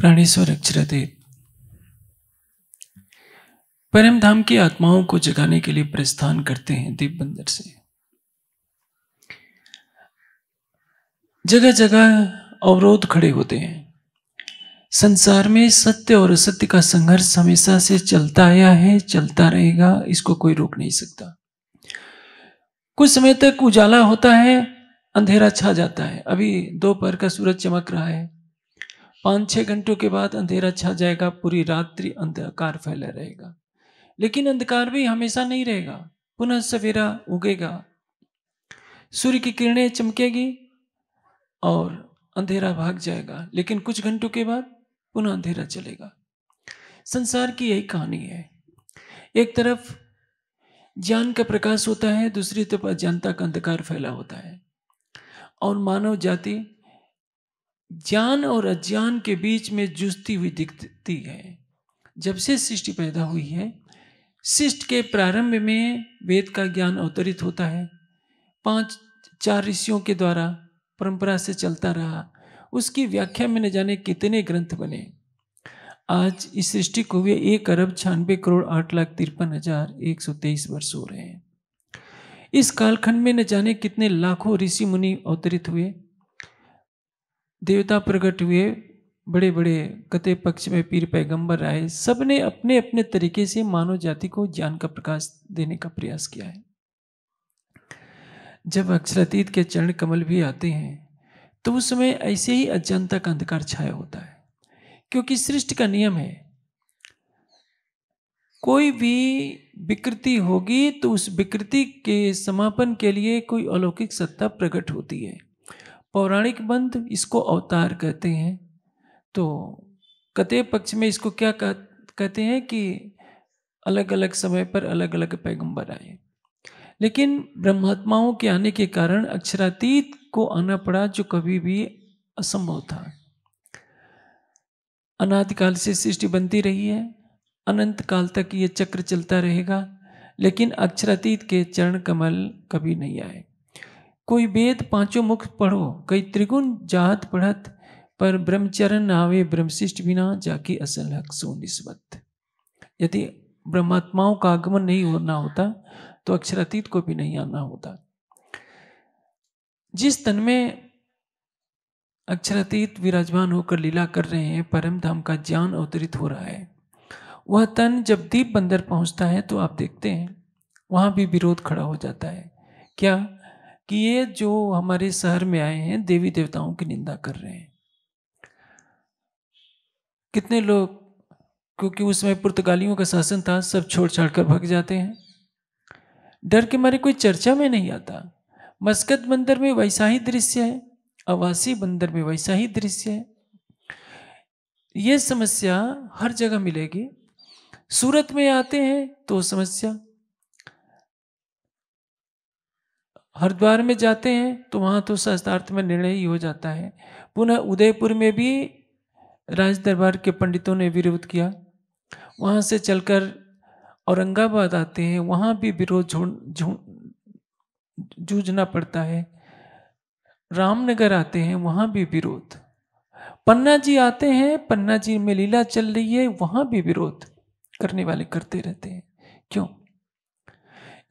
प्राणेश्वर अक्षरतीत परम धाम की आत्माओं को जगाने के लिए प्रस्थान करते हैं दीप बंदर से जगह जगह अवरोध खड़े होते हैं संसार में सत्य और असत्य का संघर्ष हमेशा से चलता आया है चलता रहेगा इसको कोई रोक नहीं सकता कुछ समय तक उजाला होता है अंधेरा छा जाता है अभी दोपहर का सूरज चमक रहा है पाँच छः घंटों के बाद अंधेरा छा जाएगा पूरी रात्रि अंधकार फैला रहेगा लेकिन अंधकार भी हमेशा नहीं रहेगा पुनः सवेरा उगेगा सूर्य की किरणें चमकेगी और अंधेरा भाग जाएगा लेकिन कुछ घंटों के बाद पुनः अंधेरा चलेगा संसार की यही कहानी है एक तरफ ज्ञान का प्रकाश होता है दूसरी तरफ अज्ञानता का अंधकार फैला होता है और मानव जाति ज्ञान और अज्ञान के बीच में जुजती हुई दिखती है जब से सृष्टि पैदा हुई है शिष्ट के प्रारंभ में वेद का ज्ञान अवतरित होता है पांच चार ऋषियों के द्वारा परंपरा से चलता रहा उसकी व्याख्या में न जाने कितने ग्रंथ बने आज इस सृष्टि को हुए एक अरब छियानबे करोड़ आठ लाख तिरपन हजार एक सौ तेईस वर्ष हो रहे हैं इस कालखंड में न जाने कितने लाखों ऋषि मुनि अवतरित हुए देवता प्रकट हुए बड़े बड़े कते पक्ष में पीर पैगंबर आए सब ने अपने अपने तरीके से मानव जाति को ज्ञान का प्रकाश देने का प्रयास किया है जब अक्षरातीत के चरण कमल भी आते हैं तो उस समय ऐसे ही अज्ञानता का अंधकार छाया होता है क्योंकि सृष्टि का नियम है कोई भी विकृति होगी तो उस विकृति के समापन के लिए कोई अलौकिक सत्ता प्रकट होती है पौराणिक बंध इसको अवतार कहते हैं तो कते पक्ष में इसको क्या कह, कहते हैं कि अलग अलग समय पर अलग अलग पैगंबर आए लेकिन ब्रह्मात्माओं के आने के कारण अक्षरातीत को आना पड़ा जो कभी भी असंभव था अनादिकाल से सृष्टि बनती रही है अनंत काल तक ये चक्र चलता रहेगा लेकिन अक्षरातीत के चरण कमल कभी नहीं आए कोई वेद पांचों मुख पढ़ो कई त्रिगुण जात पढ़त पर ब्रह्मचरण आवे ब्रह्मशिष्ट बिना जाके असल हक सो निस्बत यदि ब्रह्मात्माओं का आगमन नहीं होना होता तो अक्षरातीत को भी नहीं आना होता जिस तन में अक्षरातीत विराजमान होकर लीला कर रहे हैं परम धाम का ज्ञान अवतरित हो रहा है वह तन जब दीप बंदर पहुंचता है तो आप देखते हैं वहां भी विरोध खड़ा हो जाता है क्या कि ये जो हमारे शहर में आए हैं देवी देवताओं की निंदा कर रहे हैं कितने लोग क्योंकि उस समय पुर्तगालियों का शासन था सब छोड़ छाड़ कर भाग जाते हैं डर के मारे कोई चर्चा में नहीं आता मस्कत बंदर में वैसा ही दृश्य है आवासीय बंदर में वैसा ही दृश्य है ये समस्या हर जगह मिलेगी सूरत में आते हैं तो समस्या हरिद्वार में जाते हैं तो वहाँ तो शास्त्रार्थ में निर्णय ही हो जाता है पुनः उदयपुर में भी राज दरबार के पंडितों ने विरोध किया वहाँ से चलकर औरंगाबाद आते हैं वहाँ भी विरोध जूझना पड़ता है रामनगर आते हैं वहाँ भी विरोध पन्ना जी आते हैं पन्ना जी में लीला चल रही है वहाँ भी विरोध करने वाले करते रहते हैं क्यों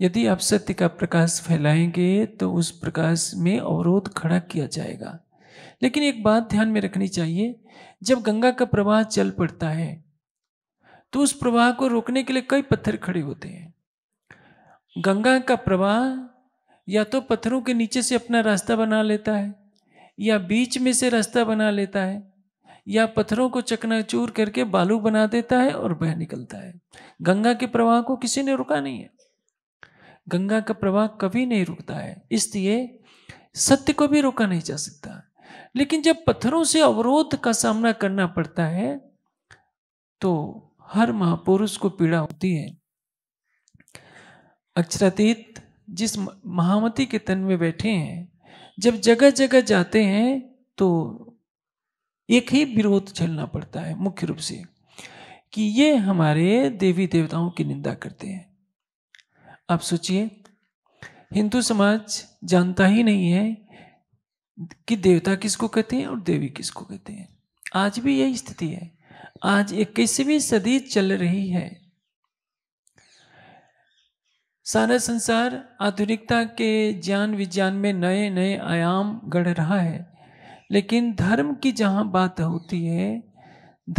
यदि आप सत्य का प्रकाश फैलाएंगे तो उस प्रकाश में अवरोध खड़ा किया जाएगा लेकिन एक बात ध्यान में रखनी चाहिए जब गंगा का प्रवाह चल पड़ता है तो उस प्रवाह को रोकने के लिए कई पत्थर खड़े होते हैं गंगा का प्रवाह या तो पत्थरों के नीचे से अपना रास्ता बना लेता है या बीच में से रास्ता बना लेता है या पत्थरों को चकनाचूर करके बालू बना देता है और बह निकलता है गंगा के प्रवाह को किसी ने रुका नहीं है गंगा का प्रवाह कभी नहीं रुकता है इसलिए सत्य को भी रोका नहीं जा सकता लेकिन जब पत्थरों से अवरोध का सामना करना पड़ता है तो हर महापुरुष को पीड़ा होती है अक्षरातीत जिस महामती के तन में बैठे हैं जब जगह जगह जाते हैं तो एक ही विरोध झेलना पड़ता है मुख्य रूप से कि ये हमारे देवी देवताओं की निंदा करते हैं आप सोचिए हिंदू समाज जानता ही नहीं है कि देवता किसको कहते हैं और देवी किसको कहते हैं आज भी यही स्थिति है आज इक्कीसवीं सदी चल रही है सारा संसार आधुनिकता के ज्ञान विज्ञान में नए नए आयाम गढ़ रहा है लेकिन धर्म की जहां बात होती है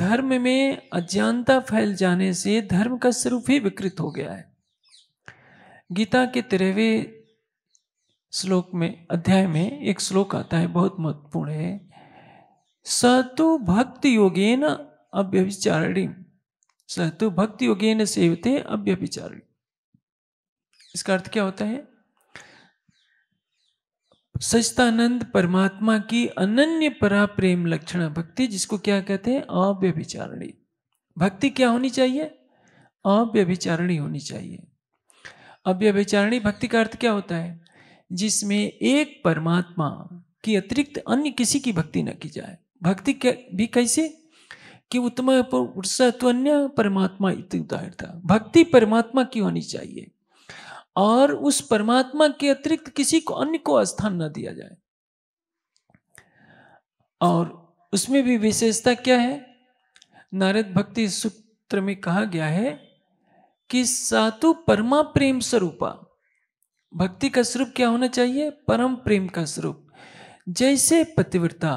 धर्म में अज्ञानता फैल जाने से धर्म का स्वरूप ही विकृत हो गया है गीता के तेरहवें श्लोक में अध्याय में एक श्लोक आता है बहुत महत्वपूर्ण है स तो योगे न अभ्यभिचारणी स तो योगे न सेवते अभ्यभिचारणी इसका अर्थ क्या होता है सचतानंद परमात्मा की अनन्य परा प्रेम लक्षण भक्ति जिसको क्या कहते हैं अव्यभिचारणी भक्ति क्या होनी चाहिए अव्यभिचारणी होनी चाहिए अब यह विचारणी भक्ति का अर्थ क्या होता है जिसमें एक परमात्मा की अतिरिक्त अन्य किसी की भक्ति न की जाए भक्ति भी कैसे कि उत्तम अन्य परमात्मा उदाहरण उदाहरता भक्ति परमात्मा की होनी चाहिए और उस परमात्मा के अतिरिक्त किसी को अन्य को स्थान न दिया जाए और उसमें भी विशेषता क्या है नारद भक्ति सूत्र में कहा गया है कि सातु परमा प्रेम स्वरूपा भक्ति का स्वरूप क्या होना चाहिए परम प्रेम का स्वरूप जैसे पतिव्रता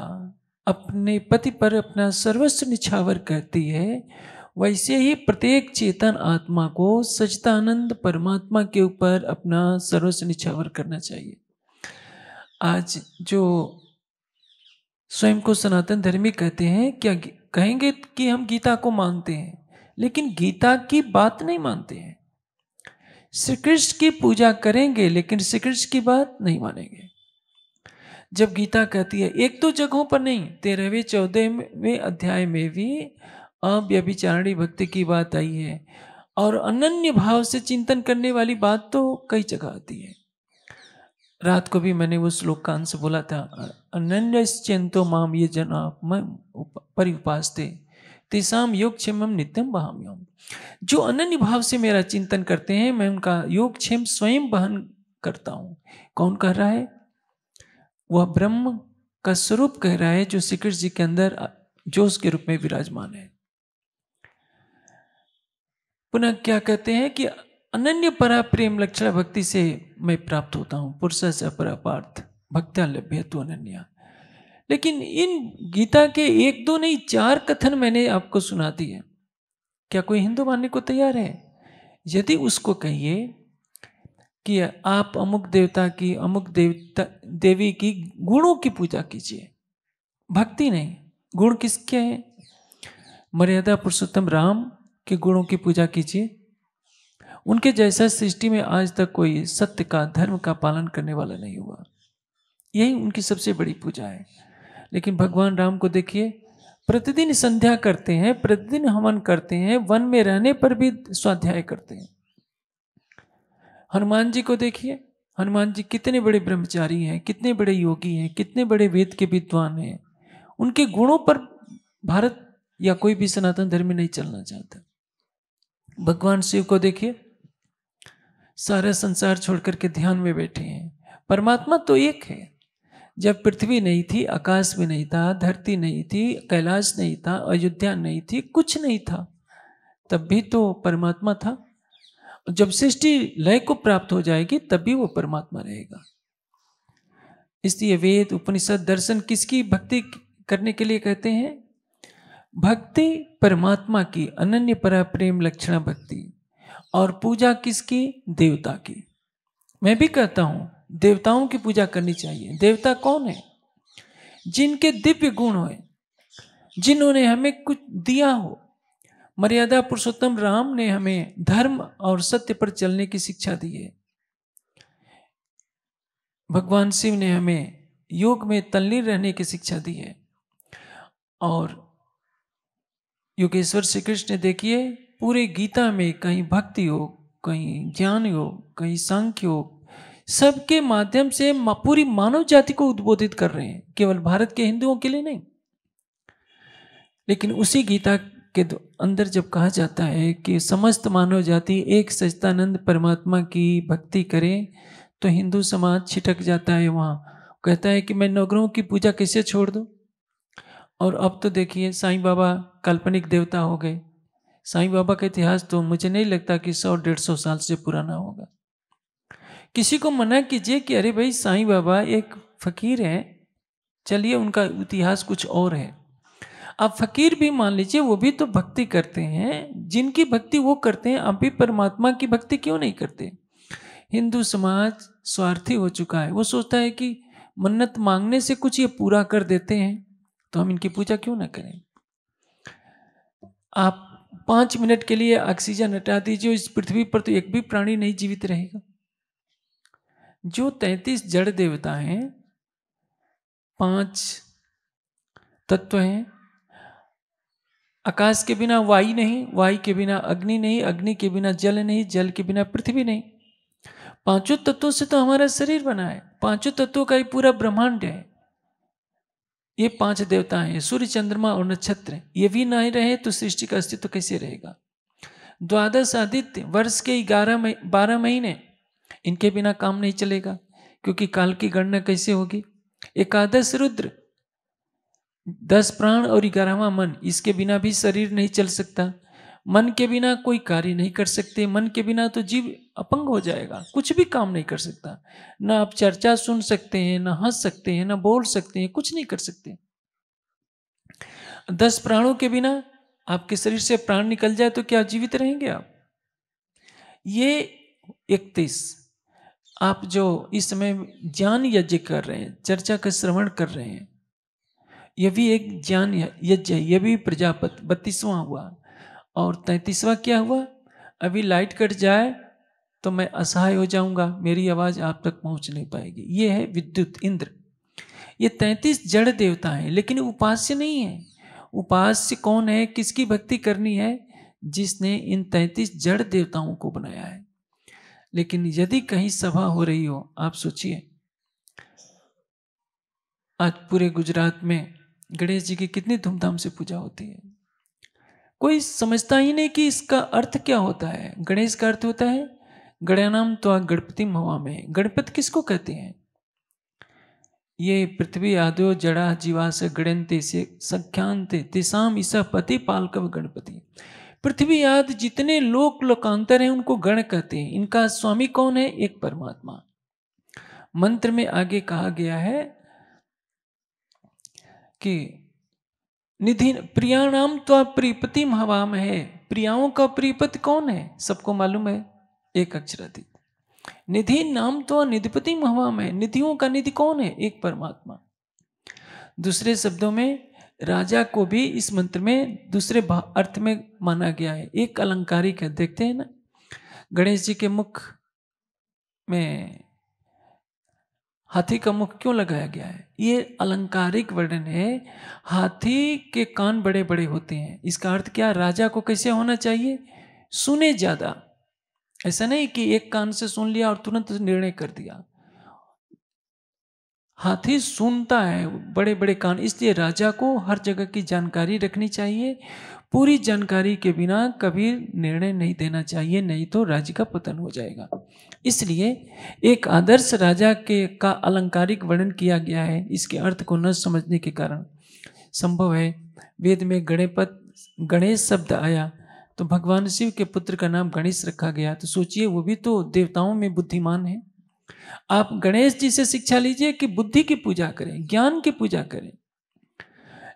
अपने पति पर अपना सर्वस्व निछावर करती है वैसे ही प्रत्येक चेतन आत्मा को सचितानंद परमात्मा के ऊपर अपना सर्वस्व निछावर करना चाहिए आज जो स्वयं को सनातन धर्मी कहते हैं क्या कहेंगे कि हम गीता को मानते हैं लेकिन गीता की बात नहीं मानते हैं श्री कृष्ण की पूजा करेंगे लेकिन श्री कृष्ण की बात नहीं मानेंगे जब गीता कहती है एक तो जगहों पर नहीं तेरहवें चौदहवें अध्याय में भी अव्यभिचारणी भक्ति की बात आई है और अनन्य भाव से चिंतन करने वाली बात तो कई जगह आती है रात को भी मैंने वो श्लोक का अंश बोला था अनन्य चिंतो माम ये जन आप मैं परिपास थे तेसाम योग क्षेम नित्यम बहाम्योम जो अनन्य भाव से मेरा चिंतन करते हैं मैं उनका योग क्षेम स्वयं बहन करता हूँ कौन कह रहा है वह ब्रह्म का स्वरूप कह रहा है जो श्री कृष्ण जी के अंदर जोश के रूप में विराजमान है पुनः क्या कहते हैं कि अनन्य परा प्रेम लक्षण भक्ति से मैं प्राप्त होता हूं पुरुष से पार्थ भक्त्या लभ्य तो अनन्या लेकिन इन गीता के एक दो नहीं चार कथन मैंने आपको सुना दिए क्या कोई हिंदू मानने को तैयार है यदि उसको कहिए कि आप अमुक देवता की अमुक देवता देवी की गुणों की पूजा कीजिए भक्ति नहीं गुण किसके हैं मर्यादा पुरुषोत्तम राम के गुणों की पूजा कीजिए उनके जैसा सृष्टि में आज तक कोई सत्य का धर्म का पालन करने वाला नहीं हुआ यही उनकी सबसे बड़ी पूजा है लेकिन भगवान राम को देखिए प्रतिदिन संध्या करते हैं प्रतिदिन हवन करते हैं वन में रहने पर भी स्वाध्याय करते हैं हनुमान जी को देखिए हनुमान जी कितने बड़े ब्रह्मचारी हैं कितने बड़े योगी हैं कितने बड़े वेद के विद्वान हैं उनके गुणों पर भारत या कोई भी सनातन धर्म नहीं चलना चाहता भगवान शिव को देखिए सारा संसार छोड़ करके ध्यान में बैठे हैं परमात्मा तो एक है जब पृथ्वी नहीं थी आकाश भी नहीं था धरती नहीं थी कैलाश नहीं था अयोध्या नहीं थी कुछ नहीं था तब भी तो परमात्मा था जब सृष्टि लय को प्राप्त हो जाएगी तब भी वो परमात्मा रहेगा इसलिए वेद उपनिषद दर्शन किसकी भक्ति करने के लिए कहते हैं भक्ति परमात्मा की अनन्य परा प्रेम लक्षणा भक्ति और पूजा किसकी देवता की मैं भी कहता हूं देवताओं की पूजा करनी चाहिए देवता कौन है जिनके दिव्य गुण हो जिन्होंने हमें कुछ दिया हो मर्यादा पुरुषोत्तम राम ने हमें धर्म और सत्य पर चलने की शिक्षा दी है भगवान शिव ने हमें योग में तल्लीन रहने की शिक्षा दी है और योगेश्वर श्री कृष्ण ने देखिए पूरे गीता में कहीं भक्ति योग कहीं ज्ञान योग कहीं सांख्य योग सबके माध्यम से पूरी मानव जाति को उद्बोधित कर रहे हैं केवल भारत के हिंदुओं के लिए नहीं लेकिन उसी गीता के अंदर जब कहा जाता है कि समस्त मानव जाति एक सच्चिदानंद परमात्मा की भक्ति करे तो हिंदू समाज छिटक जाता है वहाँ कहता है कि मैं नगरों की पूजा कैसे छोड़ दू और अब तो देखिए साईं बाबा काल्पनिक देवता हो गए साईं बाबा का इतिहास तो मुझे नहीं लगता कि सौ डेढ़ सौ साल से पुराना होगा किसी को मना कीजिए कि अरे भाई साईं बाबा एक फकीर हैं चलिए उनका इतिहास कुछ और है आप फकीर भी मान लीजिए वो भी तो भक्ति करते हैं जिनकी भक्ति वो करते हैं आप भी परमात्मा की भक्ति क्यों नहीं करते हिंदू समाज स्वार्थी हो चुका है वो सोचता है कि मन्नत मांगने से कुछ ये पूरा कर देते हैं तो हम इनकी पूजा क्यों ना करें आप पाँच मिनट के लिए ऑक्सीजन हटा दीजिए इस पृथ्वी पर तो एक भी प्राणी नहीं जीवित रहेगा जो तैतीस जड़ देवता हैं पांच तत्व हैं आकाश के बिना वायु नहीं वायु के बिना अग्नि नहीं अग्नि के बिना जल नहीं जल के बिना पृथ्वी नहीं पांचों तत्वों से तो हमारा शरीर बना है पांचों तत्वों का ही पूरा ब्रह्मांड है ये पांच देवता हैं सूर्य चंद्रमा और नक्षत्र ये भी नहीं रहे तो सृष्टि का अस्तित्व तो कैसे रहेगा द्वादश आदित्य वर्ष के ग्यारह बारह महीने इनके बिना काम नहीं चलेगा क्योंकि काल की गणना कैसे होगी एकादश रुद्र दस प्राण और ग्यारहवा मन इसके बिना भी शरीर नहीं चल सकता मन के बिना कोई कार्य नहीं कर सकते मन के बिना तो जीव अपंग हो जाएगा कुछ भी काम नहीं कर सकता ना आप चर्चा सुन सकते हैं ना हंस सकते हैं ना बोल सकते हैं कुछ नहीं कर सकते दस प्राणों के बिना आपके शरीर से प्राण निकल जाए तो क्या जीवित रहेंगे आप ये इकतीस आप जो इस समय ज्ञान यज्ञ कर रहे हैं चर्चा का श्रवण कर रहे हैं यह भी एक ज्ञान यज्ञ है यह भी प्रजापत बत्तीसवां हुआ और तैंतीसवा क्या हुआ अभी लाइट कट जाए तो मैं असहाय हो जाऊंगा मेरी आवाज़ आप तक पहुंच नहीं पाएगी ये है विद्युत इंद्र ये तैतीस जड़ देवता हैं लेकिन उपास्य नहीं है उपास्य कौन है किसकी भक्ति करनी है जिसने इन तैंतीस जड़ देवताओं को बनाया है लेकिन यदि कहीं सभा हो रही हो आप सोचिए आज पूरे गुजरात में गणेश जी की कितनी धूमधाम से पूजा होती है कोई समझता ही नहीं कि इसका अर्थ क्या होता है गणेश का अर्थ होता है गणनाम तो गणपति मवा में गणपति किसको कहते हैं ये पृथ्वी आदो जड़ा जीवास गणते से संख्यांत तेसाम ईसा पति पालकव गणपति पृथ्वी आदि जितने लोक लोकांतर हैं उनको गण कहते हैं इनका स्वामी कौन है एक परमात्मा मंत्र में आगे कहा गया है कि निधि नाम तो प्रीपति हवाम है प्रियाओं का प्रीपति कौन है सबको मालूम है एक अधिक निधि नाम तो निधिपति हवाम है निधियों का निधि कौन है एक परमात्मा दूसरे शब्दों में राजा को भी इस मंत्र में दूसरे अर्थ में माना गया है एक अलंकारिक है देखते हैं ना गणेश जी के मुख में हाथी का मुख क्यों लगाया गया है ये अलंकारिक वर्णन है हाथी के कान बड़े बड़े होते हैं इसका अर्थ क्या राजा को कैसे होना चाहिए सुने ज़्यादा ऐसा नहीं कि एक कान से सुन लिया और तुरंत निर्णय कर दिया हाथी सुनता है बड़े बड़े कान इसलिए राजा को हर जगह की जानकारी रखनी चाहिए पूरी जानकारी के बिना कभी निर्णय नहीं देना चाहिए नहीं तो राज्य का पतन हो जाएगा इसलिए एक आदर्श राजा के का अलंकारिक वर्णन किया गया है इसके अर्थ को न समझने के कारण संभव है वेद में गणेपत गणेश शब्द आया तो भगवान शिव के पुत्र का नाम गणेश रखा गया तो सोचिए वो भी तो देवताओं में बुद्धिमान है आप गणेश जी से शिक्षा लीजिए कि बुद्धि की पूजा करें ज्ञान की पूजा करें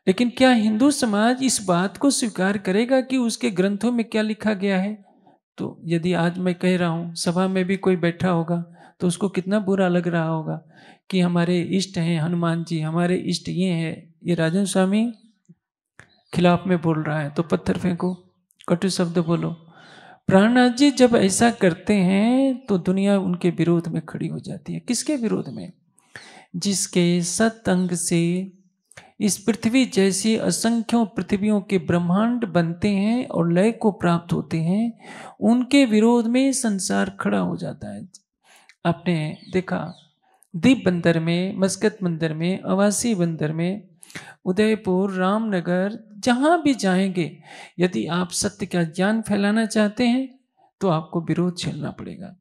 लेकिन क्या हिंदू समाज इस बात को स्वीकार करेगा कि उसके ग्रंथों में क्या लिखा गया है तो यदि आज मैं कह रहा हूँ सभा में भी कोई बैठा होगा तो उसको कितना बुरा लग रहा होगा कि हमारे इष्ट हैं हनुमान जी हमारे इष्ट ये हैं ये राजन स्वामी खिलाफ में बोल रहा है तो पत्थर फेंको कटु शब्द बोलो प्राणनाथ जी जब ऐसा करते हैं तो दुनिया उनके विरोध में खड़ी हो जाती है किसके विरोध में जिसके सतंग से इस पृथ्वी जैसी असंख्यों पृथ्वियों के ब्रह्मांड बनते हैं और लय को प्राप्त होते हैं उनके विरोध में संसार खड़ा हो जाता है आपने देखा दीप बंदर में मस्कत बंदर में अवासी बंदर में उदयपुर रामनगर जहाँ भी जाएंगे यदि आप सत्य का ज्ञान फैलाना चाहते हैं तो आपको विरोध झेलना पड़ेगा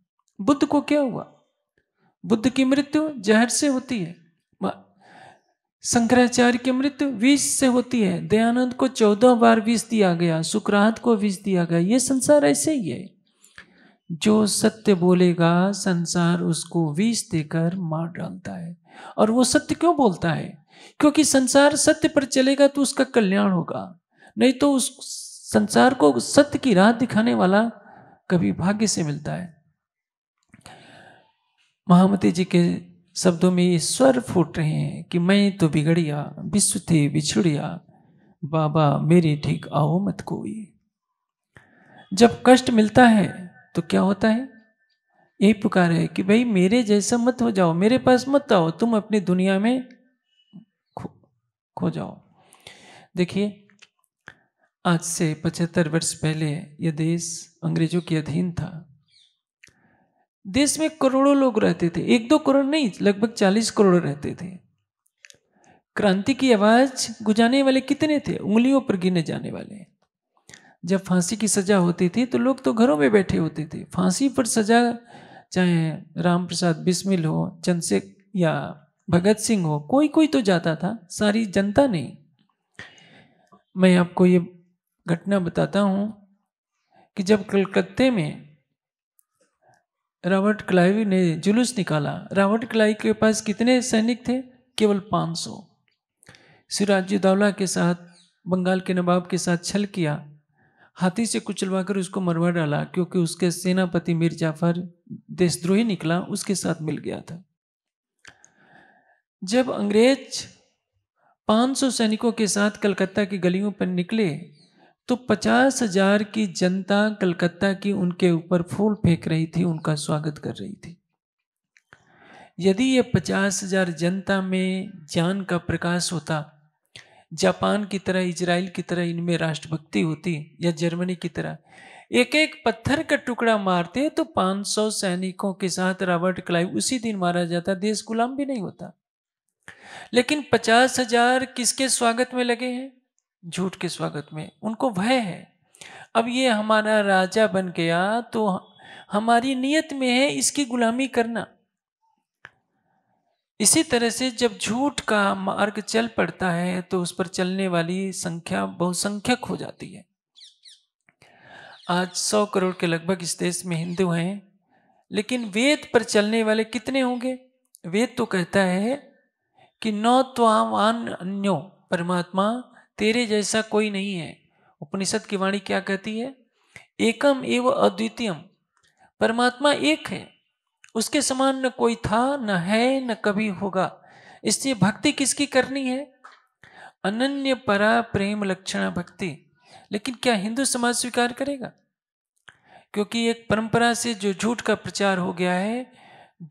बुद्ध को क्या हुआ बुद्ध की मृत्यु जहर से होती है शंकराचार्य की मृत्यु विष से होती है दयानंद को चौदह बार विष दिया गया सुकरात को विष दिया गया ये संसार ऐसे ही है जो सत्य बोलेगा संसार उसको विष देकर मार डालता है और वो सत्य क्यों बोलता है क्योंकि संसार सत्य पर चलेगा तो उसका कल्याण होगा नहीं तो उस संसार को सत्य की राह दिखाने वाला कभी भाग्य से मिलता है महामती जी के शब्दों में ये स्वर फूट रहे हैं कि मैं तो बिगड़िया विश्व थे बिछुड़िया बाबा मेरे ठीक आओ मत कोई जब कष्ट मिलता है तो क्या होता है यही पुकार है कि भाई मेरे जैसा मत हो जाओ मेरे पास मत आओ तुम अपनी दुनिया में खो खो जाओ देखिए आज से पचहत्तर वर्ष पहले यह देश अंग्रेजों के अधीन था देश में करोड़ों लोग रहते थे एक दो करोड़ नहीं लगभग चालीस करोड़ रहते थे क्रांति की आवाज गुजाने वाले कितने थे उंगलियों पर गिने जाने वाले जब फांसी की सजा होती थी तो लोग तो घरों में बैठे होते थे फांसी पर सजा चाहे राम प्रसाद बिस्मिल हो चंद्रशेख या भगत सिंह हो कोई कोई तो जाता था सारी जनता नहीं मैं आपको ये घटना बताता हूँ कि जब कलकत्ते में रॉबर्ट क्लाइव ने जुलूस निकाला रॉबर्ट क्लाइव के पास कितने सैनिक थे केवल 500 दौला के साथ बंगाल के नवाब के साथ छल किया हाथी से कुचलवाकर उसको मरवा डाला क्योंकि उसके सेनापति मीर जाफर देशद्रोही निकला उसके साथ मिल गया था जब अंग्रेज 500 सैनिकों के साथ कलकत्ता की गलियों पर निकले तो पचास हजार की जनता कलकत्ता की उनके ऊपर फूल फेंक रही थी उनका स्वागत कर रही थी यदि ये पचास हजार जनता में जान का प्रकाश होता जापान की तरह इजराइल की तरह इनमें राष्ट्रभक्ति होती या जर्मनी की तरह एक एक पत्थर का टुकड़ा मारते तो 500 सैनिकों के साथ रॉबर्ट क्लाइव उसी दिन मारा जाता देश गुलाम भी नहीं होता लेकिन पचास हजार किसके स्वागत में लगे हैं झूठ के स्वागत में उनको भय है अब ये हमारा राजा बन गया तो हमारी नीयत में है इसकी गुलामी करना इसी तरह से जब झूठ का मार्ग चल पड़ता है तो उस पर चलने वाली संख्या बहुसंख्यक हो जाती है आज सौ करोड़ के लगभग इस देश में हिंदू हैं लेकिन वेद पर चलने वाले कितने होंगे वेद तो कहता है कि नौ तो अन्यो परमात्मा तेरे जैसा कोई नहीं है उपनिषद की वाणी क्या कहती है एकम एवं अद्वितीयम परमात्मा एक है उसके समान न कोई था न है न कभी होगा इसलिए भक्ति किसकी करनी है अनन्य परा प्रेम लक्षण भक्ति लेकिन क्या हिंदू समाज स्वीकार करेगा क्योंकि एक परंपरा से जो झूठ का प्रचार हो गया है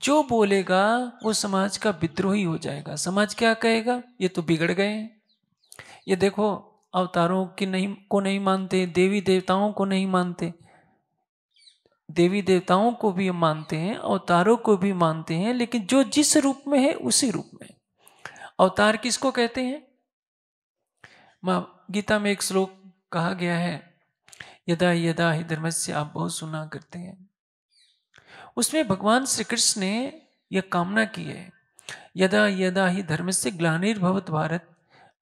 जो बोलेगा वो समाज का विद्रोही हो जाएगा समाज क्या कहेगा ये तो बिगड़ गए हैं ये देखो अवतारों की नहीं को नहीं मानते देवी देवताओं को नहीं मानते देवी देवताओं को भी मानते हैं अवतारों को भी मानते हैं लेकिन जो जिस रूप में है उसी रूप में अवतार किसको कहते हैं माँ गीता में एक श्लोक कहा गया है यदा यदा ही धर्म से आप बहुत सुना करते हैं उसमें भगवान श्री कृष्ण ने यह कामना की है यदा यदा ही धर्म से ग्लानिर्भवत भारत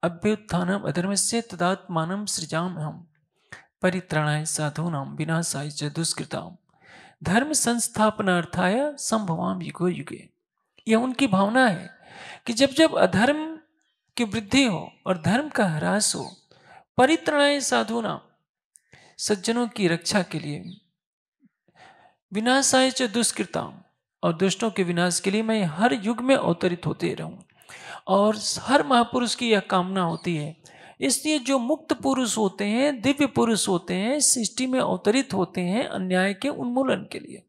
अभ्युत्थानम अधर्म से तदात्मान सृजाम हम परित्राणाय साधूनाम विनाशाय च दुष्कृताम धर्म संस्थापना अर्थाय संभवाम युगो युगे यह उनकी भावना है कि जब जब अधर्म की वृद्धि हो और धर्म का ह्रास हो साधु साधुना सज्जनों की रक्षा के लिए विनाशाय च दुष्कृताम और दुष्टों के विनाश के लिए मैं हर युग में अवतरित होते रहूं और हर महापुरुष की यह कामना होती है इसलिए जो मुक्त पुरुष होते हैं दिव्य पुरुष होते हैं सृष्टि में अवतरित होते हैं अन्याय के उन्मूलन के लिए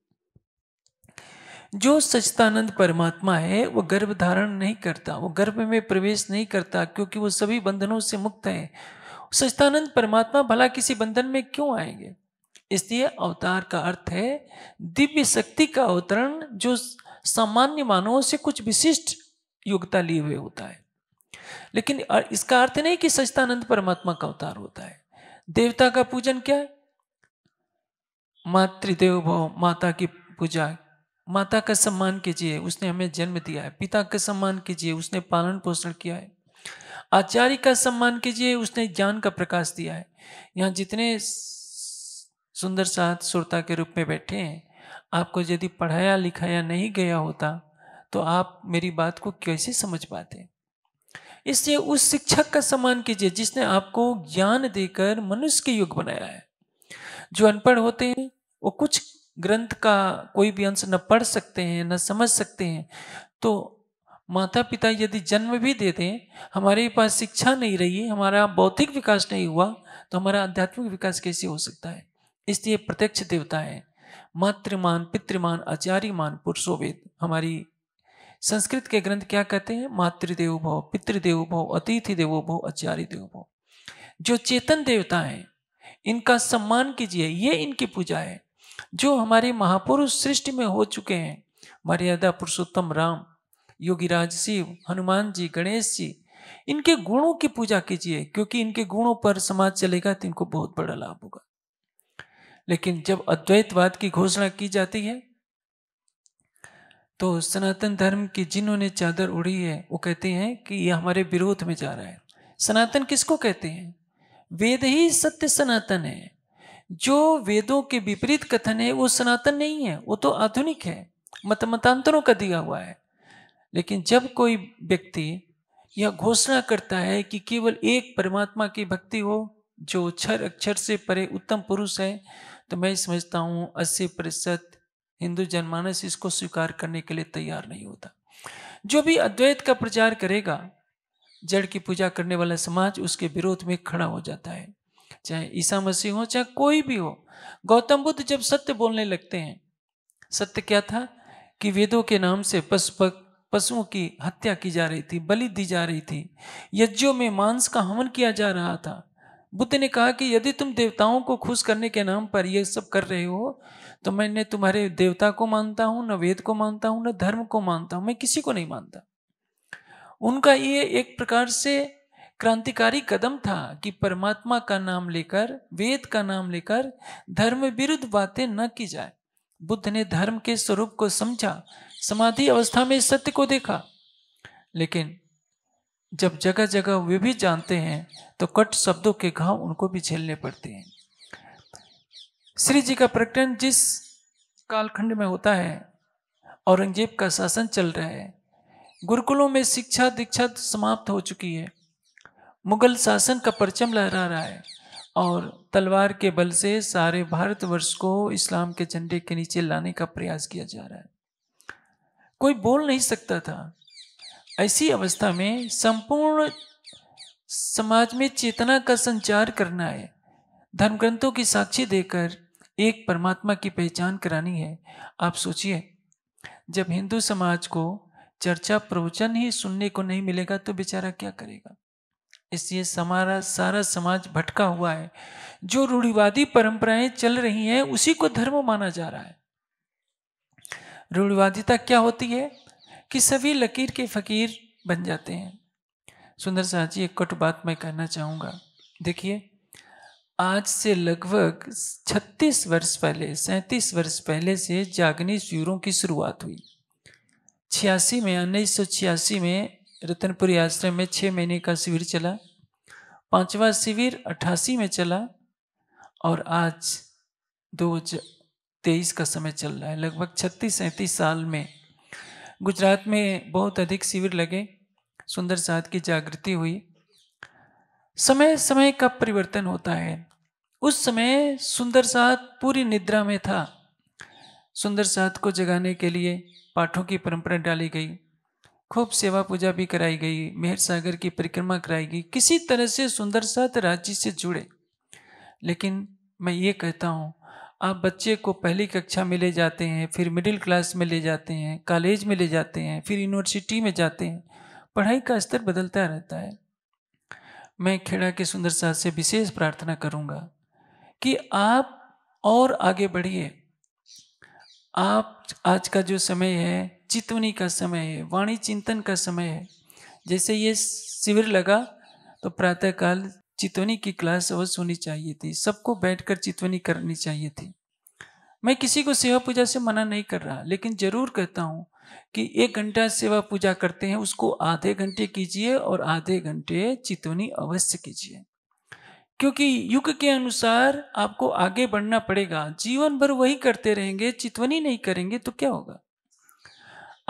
जो सचितानंद परमात्मा है वो गर्भ धारण नहीं करता वो गर्भ में प्रवेश नहीं करता क्योंकि वो सभी बंधनों से मुक्त है सचितानंद परमात्मा भला किसी बंधन में क्यों आएंगे इसलिए अवतार का अर्थ है दिव्य शक्ति का अवतरण जो सामान्य मानवों से कुछ विशिष्ट योग्यता लिए हुए होता है लेकिन इसका अर्थ नहीं कि सचिदानंद परमात्मा का अवतार होता है देवता का पूजन क्या है मातृदेव भव माता की पूजा माता का सम्मान कीजिए उसने हमें जन्म दिया है पिता का सम्मान कीजिए उसने पालन पोषण किया है आचार्य का सम्मान कीजिए उसने ज्ञान का प्रकाश दिया है यहाँ जितने सुंदर साथ सुरता के रूप में बैठे हैं आपको यदि पढ़ाया लिखाया नहीं गया होता तो आप मेरी बात को कैसे समझ पाते इसलिए उस शिक्षक का सम्मान कीजिए जिसने आपको ज्ञान देकर मनुष्य के युग बनाया है जो अनपढ़ होते हैं वो कुछ ग्रंथ का कोई भी अंश न पढ़ सकते हैं न समझ सकते हैं तो माता पिता यदि जन्म भी दे दें हमारे पास शिक्षा नहीं रही हमारा बौद्धिक विकास नहीं हुआ तो हमारा आध्यात्मिक विकास कैसे हो सकता है इसलिए प्रत्यक्ष देवता है मातृमान पितृमान आचार्यमान पुरुषोवेद हमारी संस्कृत के ग्रंथ क्या कहते हैं मातृदेव भव पितृदेव भव अतिथि देवो भव आचार्य देव भव जो चेतन देवता हैं इनका सम्मान कीजिए ये इनकी पूजा है जो हमारे महापुरुष सृष्टि में हो चुके हैं मर्यादा पुरुषोत्तम राम राज शिव हनुमान जी गणेश जी इनके गुणों की पूजा कीजिए क्योंकि इनके गुणों पर समाज चलेगा तो इनको बहुत बड़ा लाभ होगा लेकिन जब अद्वैतवाद की घोषणा की जाती है तो सनातन धर्म की जिन्होंने चादर उड़ी है वो कहते हैं कि ये हमारे विरोध में जा रहा है सनातन किसको कहते हैं वेद ही सत्य सनातन है जो वेदों के विपरीत कथन है वो सनातन नहीं है वो तो आधुनिक है मत मतांतरों का दिया हुआ है लेकिन जब कोई व्यक्ति यह घोषणा करता है कि केवल एक परमात्मा की भक्ति हो जो अक्षर अक्षर से परे उत्तम पुरुष है तो मैं समझता हूँ अस्सी प्रतिशत हिंदू जनमानस इसको स्वीकार करने के लिए तैयार नहीं होता जो भी अद्वैत का प्रचार करेगा जड़ की पूजा करने वाला समाज उसके विरोध में खड़ा हो जाता है चाहे ईसा मसीह हो चाहे कोई भी हो गौतम बुद्ध जब सत्य बोलने लगते हैं सत्य क्या था कि वेदों के नाम से पशु पशुओं की हत्या की जा रही थी बलि दी जा रही थी यज्ञों में मांस का हवन किया जा रहा था बुद्ध ने कहा कि यदि तुम देवताओं को खुश करने के नाम पर यह सब कर रहे हो तो मैं न तुम्हारे देवता को मानता हूं न वेद को मानता हूं न धर्म को मानता हूं मैं किसी को नहीं मानता उनका ये एक प्रकार से क्रांतिकारी कदम था कि परमात्मा का नाम लेकर वेद का नाम लेकर धर्म विरुद्ध बातें न की जाए बुद्ध ने धर्म के स्वरूप को समझा समाधि अवस्था में सत्य को देखा लेकिन जब जगह जगह वे भी जानते हैं तो कट शब्दों के घाव उनको भी झेलने पड़ते हैं श्री जी का प्रकटन जिस कालखंड में होता है औरंगजेब का शासन चल रहा है गुरुकुलों में शिक्षा दीक्षा समाप्त हो चुकी है मुगल शासन का परचम लहरा रहा है और तलवार के बल से सारे भारतवर्ष को इस्लाम के झंडे के नीचे लाने का प्रयास किया जा रहा है कोई बोल नहीं सकता था ऐसी अवस्था में संपूर्ण समाज में चेतना का संचार करना है धर्मग्रंथों की साक्षी देकर एक परमात्मा की पहचान करानी है आप सोचिए जब हिंदू समाज को चर्चा प्रवचन ही सुनने को नहीं मिलेगा तो बेचारा क्या करेगा इसलिए समारा सारा समाज भटका हुआ है जो रूढ़िवादी परंपराएं चल रही हैं उसी को धर्म माना जा रहा है रूढ़िवादिता क्या होती है कि सभी लकीर के फकीर बन जाते हैं सुंदर शाह जी एक कट बात मैं कहना चाहूँगा देखिए आज से लगभग 36 वर्ष पहले 37 वर्ष पहले से जागनी शिविरों की शुरुआत हुई छियासी में उन्नीस में रतनपुरी आश्रम में छः महीने का शिविर चला पांचवा शिविर अट्ठासी में चला और आज दो तेईस का समय चल रहा है लगभग छत्तीस सैंतीस साल में गुजरात में बहुत अधिक शिविर लगे सुंदर साध की जागृति हुई समय समय का परिवर्तन होता है उस समय सुंदर साथ पूरी निद्रा में था सुंदर साथ को जगाने के लिए पाठों की परंपरा डाली गई खूब सेवा पूजा भी कराई गई मेहर सागर की परिक्रमा कराई गई किसी तरह से सुंदर साथ राज्य से जुड़े लेकिन मैं ये कहता हूँ आप बच्चे को पहली कक्षा में ले जाते हैं फिर मिडिल क्लास में ले जाते हैं कॉलेज में ले जाते हैं फिर यूनिवर्सिटी में जाते हैं पढ़ाई का स्तर बदलता रहता है मैं खेड़ा के सुंदर साहब से विशेष प्रार्थना करूंगा कि आप और आगे बढ़िए आप आज का जो समय है चितवनी का समय है वाणी चिंतन का समय है जैसे ये शिविर लगा तो प्रातःकाल चितवनी की क्लास अवश्य होनी चाहिए थी सबको बैठकर चितवनी करनी चाहिए थी मैं किसी को सेवा पूजा से मना नहीं कर रहा लेकिन जरूर कहता हूँ कि एक घंटा सेवा पूजा करते हैं उसको आधे घंटे कीजिए और आधे घंटे चितवनी अवश्य कीजिए क्योंकि युग के अनुसार आपको आगे बढ़ना पड़ेगा जीवन भर वही करते रहेंगे चितवनी नहीं करेंगे तो क्या होगा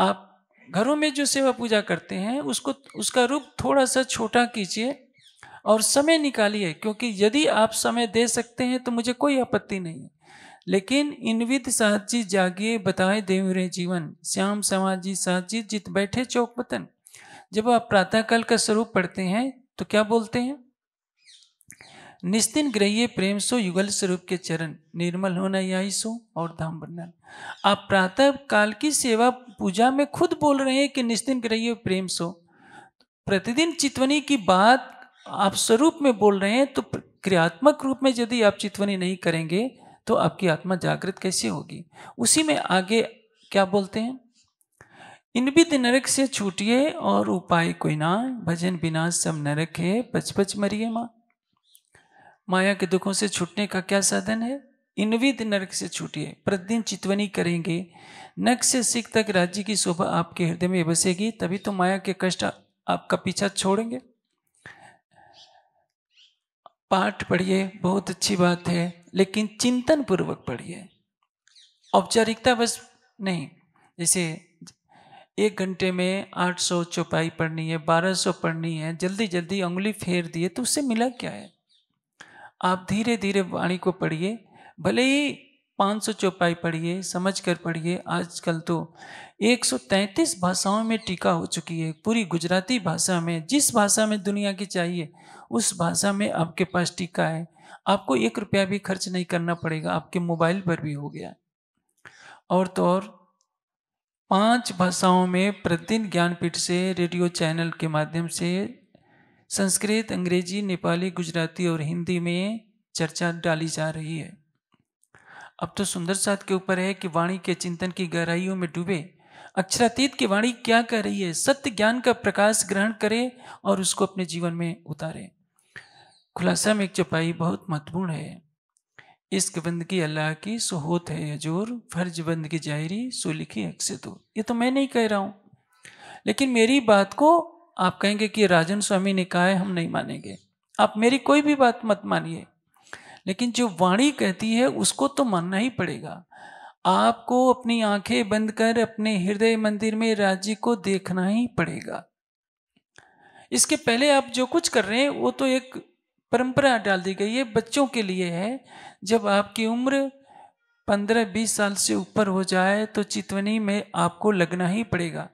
आप घरों में जो सेवा पूजा करते हैं उसको उसका रूप थोड़ा सा छोटा कीजिए और समय निकालिए क्योंकि यदि आप समय दे सकते हैं तो मुझे कोई आपत्ति नहीं है लेकिन इनविद साची जागे बताए देवरे जीवन श्याम समाजी साची जित बैठे चौक बतन जब आप प्रातःकाल का स्वरूप पढ़ते हैं तो क्या बोलते हैं निस्तिन ग्रह्य प्रेम सो युगल स्वरूप के चरण निर्मल होना यही सो और धाम बनना आप प्रातः काल की सेवा पूजा में खुद बोल रहे हैं कि निस्तिन ग्रह्य प्रेम सो प्रतिदिन चितवनी की बात आप स्वरूप में बोल रहे हैं तो क्रियात्मक रूप में यदि आप चितवनी नहीं करेंगे तो आपकी आत्मा जागृत कैसे होगी उसी में आगे क्या बोलते हैं इन भी नरक से छूटिए और उपाय कोई ना भजन बिना सब नरक है पचपच मरिए माँ माया के दुखों से छूटने का क्या साधन है इनविद नरक से छूटिए प्रतिदिन चितवनी करेंगे नक से सिख तक राज्य की शोभा आपके हृदय में बसेगी तभी तो माया के कष्ट आपका पीछा छोड़ेंगे पाठ पढ़िए बहुत अच्छी बात है लेकिन चिंतन पूर्वक पढ़िए औपचारिकता बस नहीं जैसे एक घंटे में आठ सौ चौपाई पढ़नी है बारह सौ पढ़नी है जल्दी जल्दी उंगली फेर दिए तो उससे मिला क्या है आप धीरे धीरे वाणी को पढ़िए भले ही पाँच सौ चौपाई पढ़िए समझ कर पढ़िए आजकल तो 133 भाषाओं में टीका हो चुकी है पूरी गुजराती भाषा में जिस भाषा में दुनिया की चाहिए उस भाषा में आपके पास टीका है आपको एक रुपया भी खर्च नहीं करना पड़ेगा आपके मोबाइल पर भी हो गया और तो और पांच भाषाओं में प्रतिदिन ज्ञानपीठ से रेडियो चैनल के माध्यम से संस्कृत अंग्रेजी नेपाली गुजराती और हिंदी में चर्चा डाली जा रही है अब तो सुंदर साथ के ऊपर है कि वाणी के चिंतन की गहराइयों में डूबे अक्षरातीत की वाणी क्या कह रही है सत्य ज्ञान का प्रकाश ग्रहण करें और उसको अपने जीवन में उतारें खुलासा में एक चौपाई बहुत महत्वपूर्ण है इश्क बंदगी अल्लाह की सो है हजूर फर्ज बंदगी जाहिरी सो लिखी अक्षित हो ये तो मैं नहीं कह रहा हूँ लेकिन मेरी बात को आप कहेंगे कि राजन स्वामी ने कहा है हम नहीं मानेंगे आप मेरी कोई भी बात मत मानिए लेकिन जो वाणी कहती है उसको तो मानना ही पड़ेगा आपको अपनी आंखें बंद कर अपने हृदय मंदिर में राज्य को देखना ही पड़ेगा इसके पहले आप जो कुछ कर रहे हैं वो तो एक परंपरा डाल दी गई है बच्चों के लिए है जब आपकी उम्र पंद्रह बीस साल से ऊपर हो जाए तो चितवनी में आपको लगना ही पड़ेगा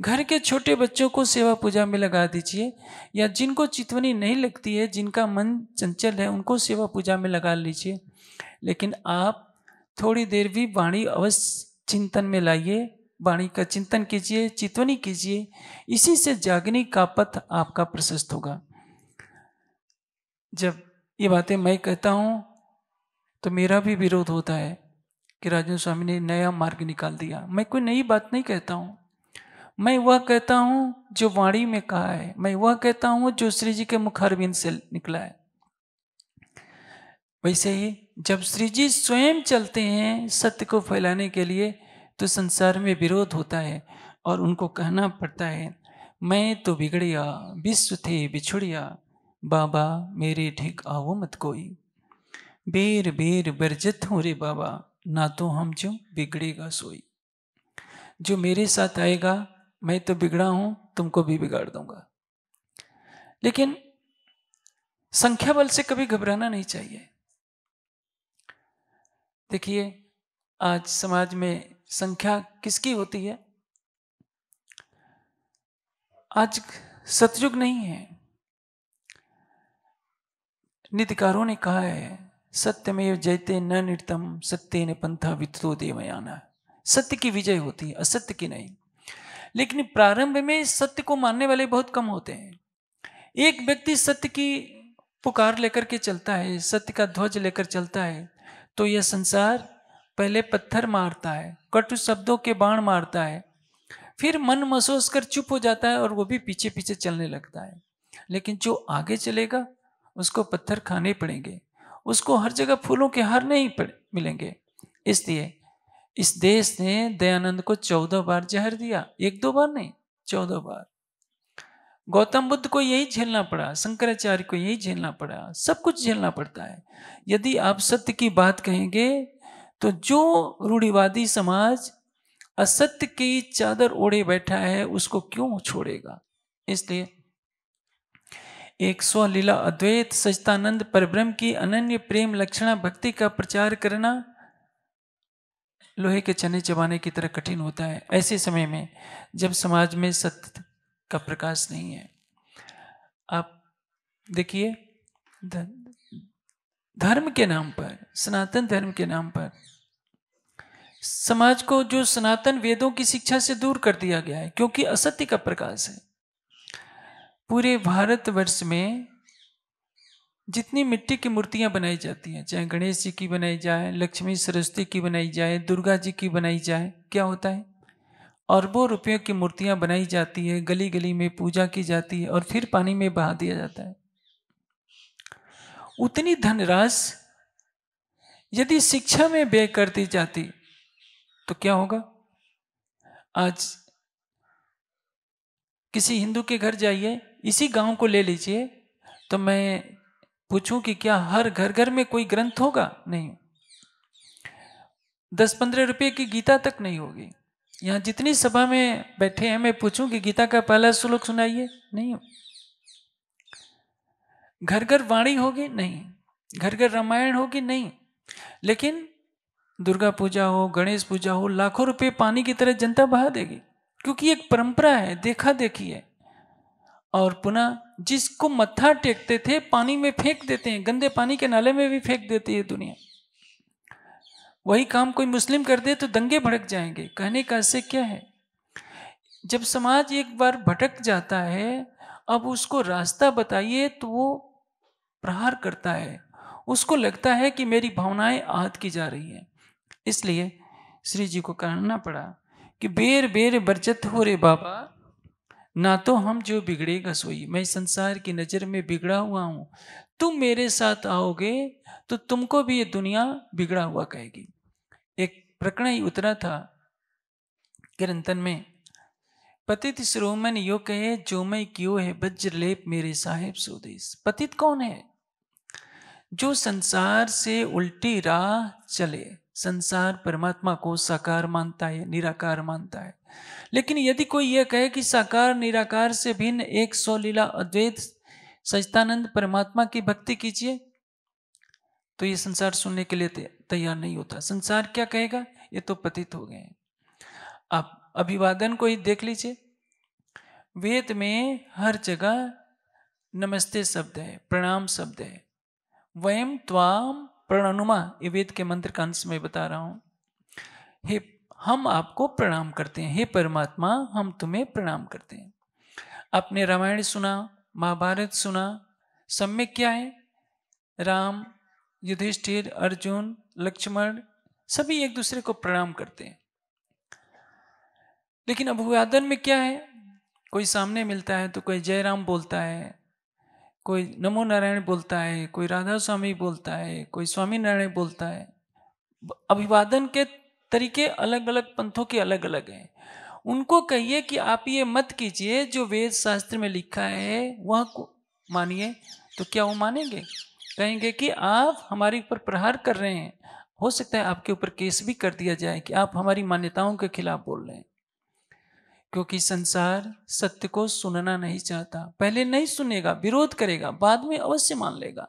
घर के छोटे बच्चों को सेवा पूजा में लगा दीजिए या जिनको चितवनी नहीं लगती है जिनका मन चंचल है उनको सेवा पूजा में लगा लीजिए लेकिन आप थोड़ी देर भी वाणी अवश्य चिंतन में लाइए वाणी का चिंतन कीजिए चितवनी कीजिए इसी से जागनी का पथ आपका प्रशस्त होगा जब ये बातें मैं कहता हूँ तो मेरा भी विरोध होता है कि राजन स्वामी ने नया मार्ग निकाल दिया मैं कोई नई बात नहीं कहता हूँ मैं वह कहता हूँ जो वाणी में कहा है मैं वह कहता हूँ जो श्री जी के मुखारविंद से निकला है वैसे ही जब श्री जी स्वयं चलते हैं सत्य को फैलाने के लिए तो संसार में विरोध होता है और उनको कहना पड़ता है मैं तो बिगड़िया विश्व थे बिछुड़िया बाबा मेरे ठीक आओ मत कोई बेर बेर बरजत हो रे बाबा ना तो हम जो बिगड़ेगा सोई जो मेरे साथ आएगा मैं तो बिगड़ा हूं तुमको भी बिगाड़ दूंगा लेकिन संख्या बल से कभी घबराना नहीं चाहिए देखिए आज समाज में संख्या किसकी होती है आज सतयुग नहीं है नीतिकारों ने कहा है सत्यमेव जयते न निर्तम सत्य ने पंथा वित्रो देवयाना सत्य की विजय होती है असत्य की नहीं लेकिन प्रारंभ में सत्य को मानने वाले बहुत कम होते हैं एक व्यक्ति सत्य की पुकार लेकर के चलता है सत्य का ध्वज लेकर चलता है तो यह संसार पहले पत्थर मारता है कटु शब्दों के बाण मारता है फिर मन महसूस कर चुप हो जाता है और वो भी पीछे पीछे चलने लगता है लेकिन जो आगे चलेगा उसको पत्थर खाने पड़ेंगे उसको हर जगह फूलों के हार नहीं पड़े मिलेंगे इसलिए इस देश ने दयानंद को चौदह बार जहर दिया एक दो बार नहीं चौदह बार गौतम बुद्ध को यही झेलना पड़ा शंकराचार्य को यही झेलना पड़ा सब कुछ झेलना पड़ता है यदि आप सत्य की बात कहेंगे तो जो रूढ़िवादी समाज असत्य की चादर ओढ़े बैठा है उसको क्यों छोड़ेगा इसलिए एक स्वलीला लीला अद्वैत सचतानंद परब्रह्म की अनन्य प्रेम लक्षणा भक्ति का प्रचार करना लोहे के चने चबाने की तरह कठिन होता है ऐसे समय में जब समाज में सत्य का प्रकाश नहीं है आप देखिए धर्म के नाम पर सनातन धर्म के नाम पर समाज को जो सनातन वेदों की शिक्षा से दूर कर दिया गया है क्योंकि असत्य का प्रकाश है पूरे भारतवर्ष में जितनी मिट्टी की मूर्तियां बनाई जाती हैं चाहे गणेश जी की बनाई जाए लक्ष्मी सरस्वती की बनाई जाए दुर्गा जी की बनाई जाए क्या होता है अरबों रुपयों की मूर्तियां बनाई जाती है गली गली में पूजा की जाती है और फिर पानी में बहा दिया जाता है उतनी धनराश यदि शिक्षा में व्यय कर दी जाती तो क्या होगा आज किसी हिंदू के घर जाइए इसी गांव को ले लीजिए तो मैं पूछूं कि क्या हर घर घर में कोई ग्रंथ होगा नहीं दस पंद्रह रुपये की गीता तक नहीं होगी यहाँ जितनी सभा में बैठे हैं मैं पूछूं कि गीता का पहला श्लोक सुनाइए नहीं घर घर वाणी होगी नहीं घर घर रामायण होगी नहीं लेकिन दुर्गा पूजा हो गणेश पूजा हो लाखों रुपए पानी की तरह जनता बहा देगी क्योंकि एक परंपरा है देखा देखी है और पुनः जिसको मत्था टेकते थे पानी में फेंक देते हैं गंदे पानी के नाले में भी फेंक देती है दुनिया वही काम कोई मुस्लिम कर दे तो दंगे भड़क जाएंगे कहने का इससे क्या है जब समाज एक बार भटक जाता है अब उसको रास्ता बताइए तो वो प्रहार करता है उसको लगता है कि मेरी भावनाएं आहत की जा रही है इसलिए श्री जी को कहना पड़ा कि बेर बेर बरजत हो रे बाबा ना तो हम जो बिगड़ेगा सोई मैं संसार की नज़र में बिगड़ा हुआ हूँ तुम मेरे साथ आओगे तो तुमको भी ये दुनिया बिगड़ा हुआ कहेगी एक प्रकरण ही उतरा था किरंतन में पतित श्रोमन यो कहे जो मैं क्यों है वज्र लेप मेरे साहेब सुदेश पतित कौन है जो संसार से उल्टी राह चले संसार परमात्मा को साकार मानता है निराकार मानता है लेकिन यदि कोई यह कहे कि साकार निराकार से भिन्न एक सौ लीला अद्वैत सचितानंद परमात्मा की भक्ति कीजिए तो ये संसार सुनने के लिए तैयार नहीं होता संसार क्या कहेगा ये तो पतित हो गए आप अभिवादन को ही देख लीजिए वेद में हर जगह नमस्ते शब्द है प्रणाम शब्द है वयम त्वाम प्रणनुमा ये वेद के मंत्र का अंश में बता रहा हूं हे हम आपको प्रणाम करते हैं हे परमात्मा हम तुम्हें प्रणाम करते हैं आपने रामायण सुना महाभारत सुना सम्यक क्या है राम युधिष्ठिर अर्जुन लक्ष्मण सभी एक दूसरे को प्रणाम करते हैं लेकिन अभिवादन में क्या है कोई सामने मिलता है तो कोई जयराम बोलता है कोई नमो नारायण बोलता है कोई राधा स्वामी बोलता है कोई स्वामी नारायण बोलता है अभिवादन के तरीके अलग अलग पंथों के अलग अलग हैं उनको कहिए कि आप ये मत कीजिए जो वेद शास्त्र में लिखा है वह मानिए तो क्या वो मानेंगे कहेंगे कि आप हमारे ऊपर प्रहार कर रहे हैं हो सकता है आपके ऊपर केस भी कर दिया जाए कि आप हमारी मान्यताओं के खिलाफ बोल रहे हैं क्योंकि संसार सत्य को सुनना नहीं चाहता पहले नहीं सुनेगा विरोध करेगा बाद में अवश्य मान लेगा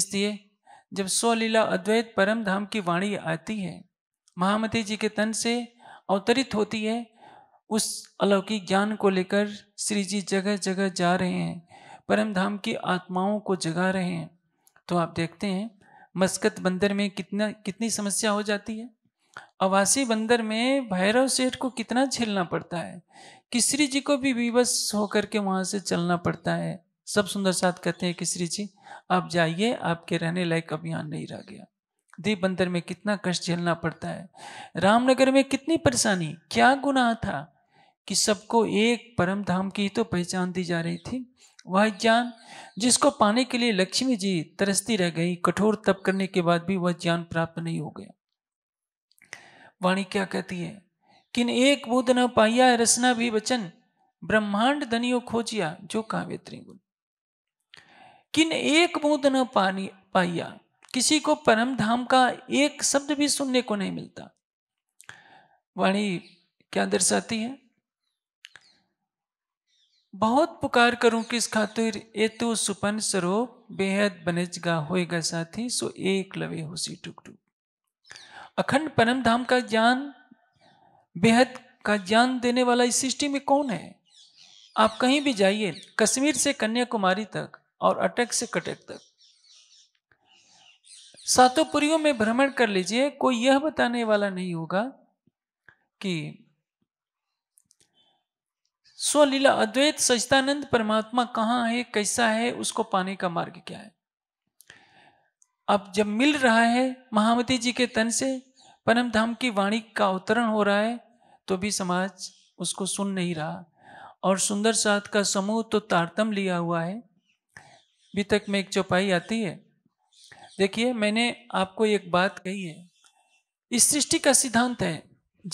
इसलिए जब स्वलीला अद्वैत परम धाम की वाणी आती है महामती जी के तन से अवतरित होती है उस अलौकिक ज्ञान को लेकर श्री जी जगह जगह जा रहे हैं परम धाम की आत्माओं को जगा रहे हैं तो आप देखते हैं मस्कत बंदर में कितना कितनी समस्या हो जाती है आवासी बंदर में भैरव सेठ को कितना झेलना पड़ता है किसरी जी को भी विवश होकर के वहाँ से चलना पड़ता है सब सुंदर साथ कहते हैं किसरी जी आप जाइए आपके रहने लायक अभियान नहीं रह गया दीप बंदर में कितना कष्ट झेलना पड़ता है रामनगर में कितनी परेशानी क्या गुनाह था कि सबको एक परम धाम की तो पहचान दी जा रही थी वह ज्ञान जिसको पाने के लिए लक्ष्मी जी तरसती रह गई कठोर तप करने के बाद भी वह ज्ञान प्राप्त नहीं हो गया वाणी क्या कहती है किन एक बुद्ध न पाया रसना भी वचन ब्रह्मांड धनियो खोजिया जो काव्यत्री गुण किन एक बूंद न पानी पाइया किसी को परम धाम का एक शब्द भी सुनने को नहीं मिलता वाणी क्या दर्शाती है बहुत पुकार करूं किस खातिर ए तो सुपन स्वरूप बेहद बनेजगा होएगा साथी सो एक लवे होसी टुक टुक अखंड परम धाम का ज्ञान बेहद का ज्ञान देने वाला इस सृष्टि में कौन है आप कहीं भी जाइए कश्मीर से कन्याकुमारी तक और अटक से कटक तक सातोपुरियों में भ्रमण कर लीजिए कोई यह बताने वाला नहीं होगा कि स्व लीला अद्वैत सचिदानंद परमात्मा कहाँ है कैसा है उसको पाने का मार्ग क्या है अब जब मिल रहा है महामती जी के तन से परम धाम की वाणी का अवतरण हो रहा है तो भी समाज उसको सुन नहीं रहा और सुंदर साथ का समूह तो तारतम लिया हुआ है तक में एक चौपाई आती है देखिए मैंने आपको एक बात कही है इस सृष्टि का सिद्धांत है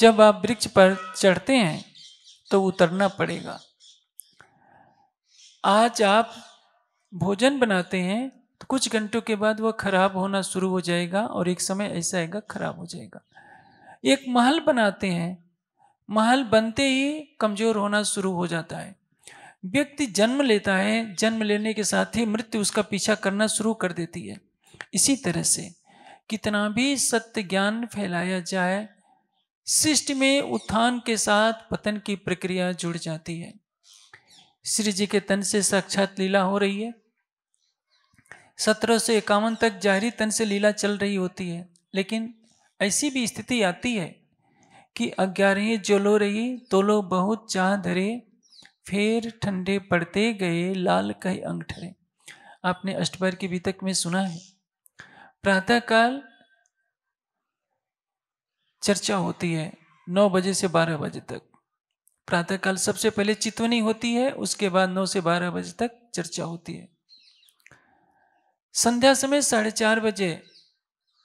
जब आप वृक्ष पर चढ़ते हैं तो उतरना पड़ेगा आज आप भोजन बनाते हैं तो कुछ घंटों के बाद वह खराब होना शुरू हो जाएगा और एक समय ऐसा आएगा खराब हो जाएगा एक महल बनाते हैं महल बनते ही कमजोर होना शुरू हो जाता है व्यक्ति जन्म लेता है जन्म लेने के साथ ही मृत्यु उसका पीछा करना शुरू कर देती है इसी तरह से कितना भी सत्य ज्ञान फैलाया जाए सृष्टि में उत्थान के साथ पतन की प्रक्रिया जुड़ जाती है श्री जी के तन से साक्षात लीला हो रही है सत्रह सौ इक्यावन तक जाहरी तन से लीला चल रही होती है लेकिन ऐसी भी स्थिति आती है कि अग्यारह जलो रही तोलो बहुत चाह धरे फिर ठंडे पड़ते गए लाल कहे अंग ठहरे आपने अष्टभर के बीतक में सुना है प्रातःकाल चर्चा होती है नौ बजे से बारह बजे तक प्रातःकाल सबसे पहले चितवनी होती है उसके बाद नौ से बारह बजे तक चर्चा होती है संध्या समय साढ़े चार बजे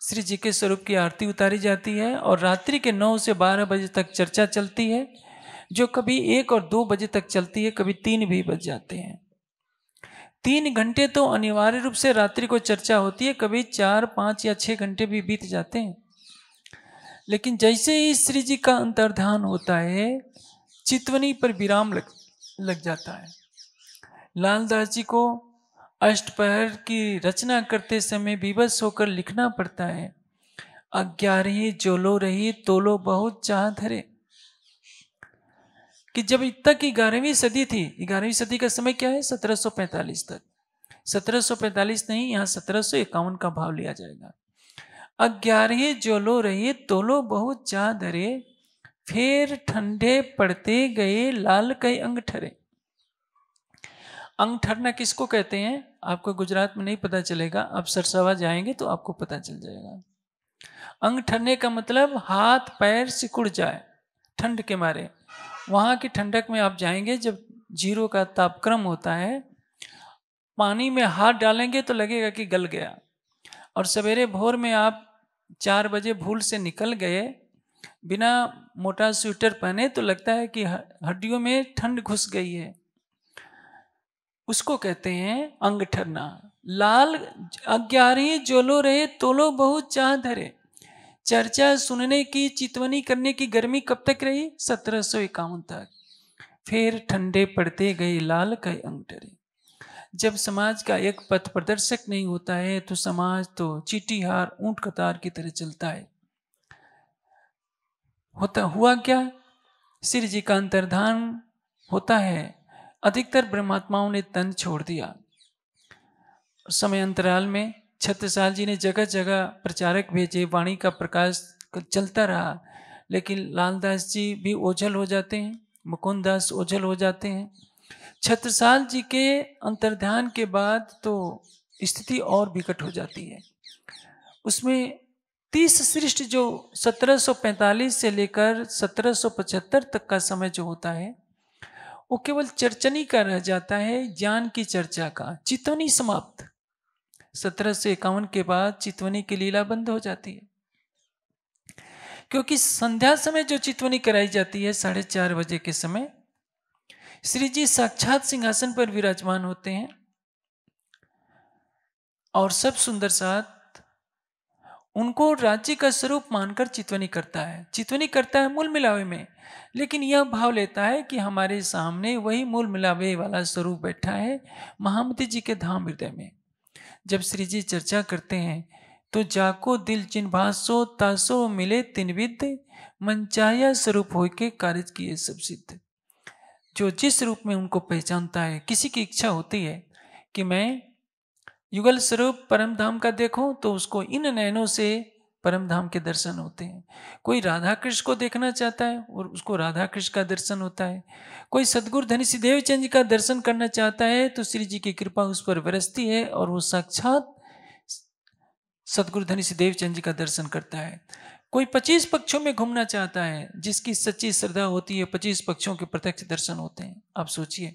श्री जी के स्वरूप की आरती उतारी जाती है और रात्रि के नौ से बारह बजे तक चर्चा चलती है जो कभी एक और दो बजे तक चलती है कभी तीन भी बज जाते हैं तीन घंटे तो अनिवार्य रूप से रात्रि को चर्चा होती है कभी चार पाँच या छः घंटे भी बीत जाते हैं लेकिन जैसे ही श्री जी का अंतर्धान होता है चितवनी पर विराम लग लग जाता है लालदास जी को अष्टपहर की रचना करते समय विवश होकर लिखना पड़ता है रही जोलो रही तोलो बहुत चाह धरे कि जब तक ग्यारहवीं सदी थी ग्यारहवीं सदी का समय क्या है 1745 तक 1745 नहीं यहाँ सत्रह का भाव लिया जाएगा अग्यारह जोलो रहे तोलो बहुत जा धरे फिर ठंडे पड़ते गए लाल कई अंग ठरे अंग ठरना किसको कहते हैं आपको गुजरात में नहीं पता चलेगा आप सरसवा जाएंगे तो आपको पता चल जाएगा अंग ठरने का मतलब हाथ पैर सिकुड़ जाए ठंड के मारे वहाँ की ठंडक में आप जाएंगे जब जीरो का तापक्रम होता है पानी में हाथ डालेंगे तो लगेगा कि गल गया और सवेरे भोर में आप चार बजे भूल से निकल गए बिना मोटा स्वेटर पहने तो लगता है कि हड्डियों में ठंड घुस गई है उसको कहते हैं अंग ठरना लाल अग्यारी जोलो रहे तोलो बहुत चाह धरे चर्चा सुनने की चितवनी करने की गर्मी कब तक रही सत्रह सौ इक्यावन तक फिर ठंडे पड़ते गए लाल कई अंग ठरे जब समाज का एक पथ प्रदर्शक नहीं होता है तो समाज तो चीटी हार ऊंट कतार की तरह चलता है होता हुआ क्या श्री जी का अंतर्धान होता है अधिकतर ब्रह्मात्माओं ने तन छोड़ दिया समय अंतराल में छत्रसाल जी ने जगह जगह प्रचारक भेजे वाणी का प्रकाश चलता रहा लेकिन लालदास जी भी ओझल हो जाते हैं मुकुंद दास ओझल हो जाते हैं छत्रसाल जी के अंतर्ध्यान के बाद तो स्थिति और विकट हो जाती है उसमें तीस सृष्ट जो 1745 से लेकर 1775 तक का समय जो होता है वो केवल चर्चनी का रह जाता है ज्ञान की चर्चा का चितवनी समाप्त सत्रह सौ इक्यावन के बाद चितवनी की लीला बंद हो जाती है क्योंकि संध्या समय जो चितवनी कराई जाती है साढ़े चार बजे के समय श्री जी साक्षात सिंहासन पर विराजमान होते हैं और सब सुंदर साथ उनको राज्य का स्वरूप मानकर चितवनी करता है चितवनी करता है मूल मिलावे में लेकिन यह भाव लेता है कि हमारे सामने वही मूल मिलावे वाला स्वरूप बैठा है महामती जी के धाम हृदय में जब श्री जी चर्चा करते हैं तो जाको दिल चिन्भासो तासो मिले तिनविद मनचाया स्वरूप होके कार्य किए सब सिद्ध जो जिस रूप में उनको पहचानता है किसी की इच्छा होती है कि मैं युगल स्वरूप परम धाम का देखूं तो उसको इन नैनों से परम धाम के दर्शन होते हैं कोई राधा कृष्ण को देखना चाहता है और उसको राधा कृष्ण का दर्शन होता है कोई सदगुरु धनी सिद्धेव चंद जी का दर्शन करना चाहता है तो श्री जी की कृपा उस पर बरसती है और वो साक्षात सदगुरु धनी सिद्धेव चंद जी का दर्शन करता है कोई पच्चीस पक्षों में घूमना चाहता है जिसकी सच्ची श्रद्धा होती है पच्चीस पक्षों के प्रत्यक्ष दर्शन होते हैं आप सोचिए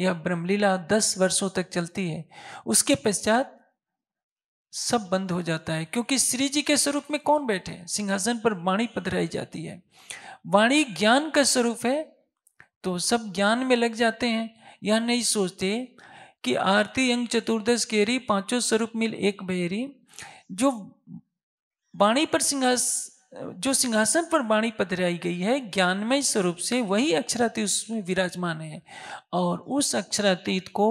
यह ब्रह्मलीला दस वर्षों तक चलती है उसके पश्चात सब बंद हो जाता है क्योंकि श्री जी के स्वरूप में कौन बैठे सिंहासन पर वाणी पधराई जाती है वाणी ज्ञान का स्वरूप है तो सब ज्ञान में लग जाते हैं यह नहीं सोचते कि आरती अंग चतुर्दश केरी पांचों स्वरूप मिल एक बहेरी जो वाणी पर सिंहास जो सिंहासन पर वाणी पधराई गई है ज्ञानमय स्वरूप से वही अक्षरातीत उसमें विराजमान है और उस अक्षरातीत को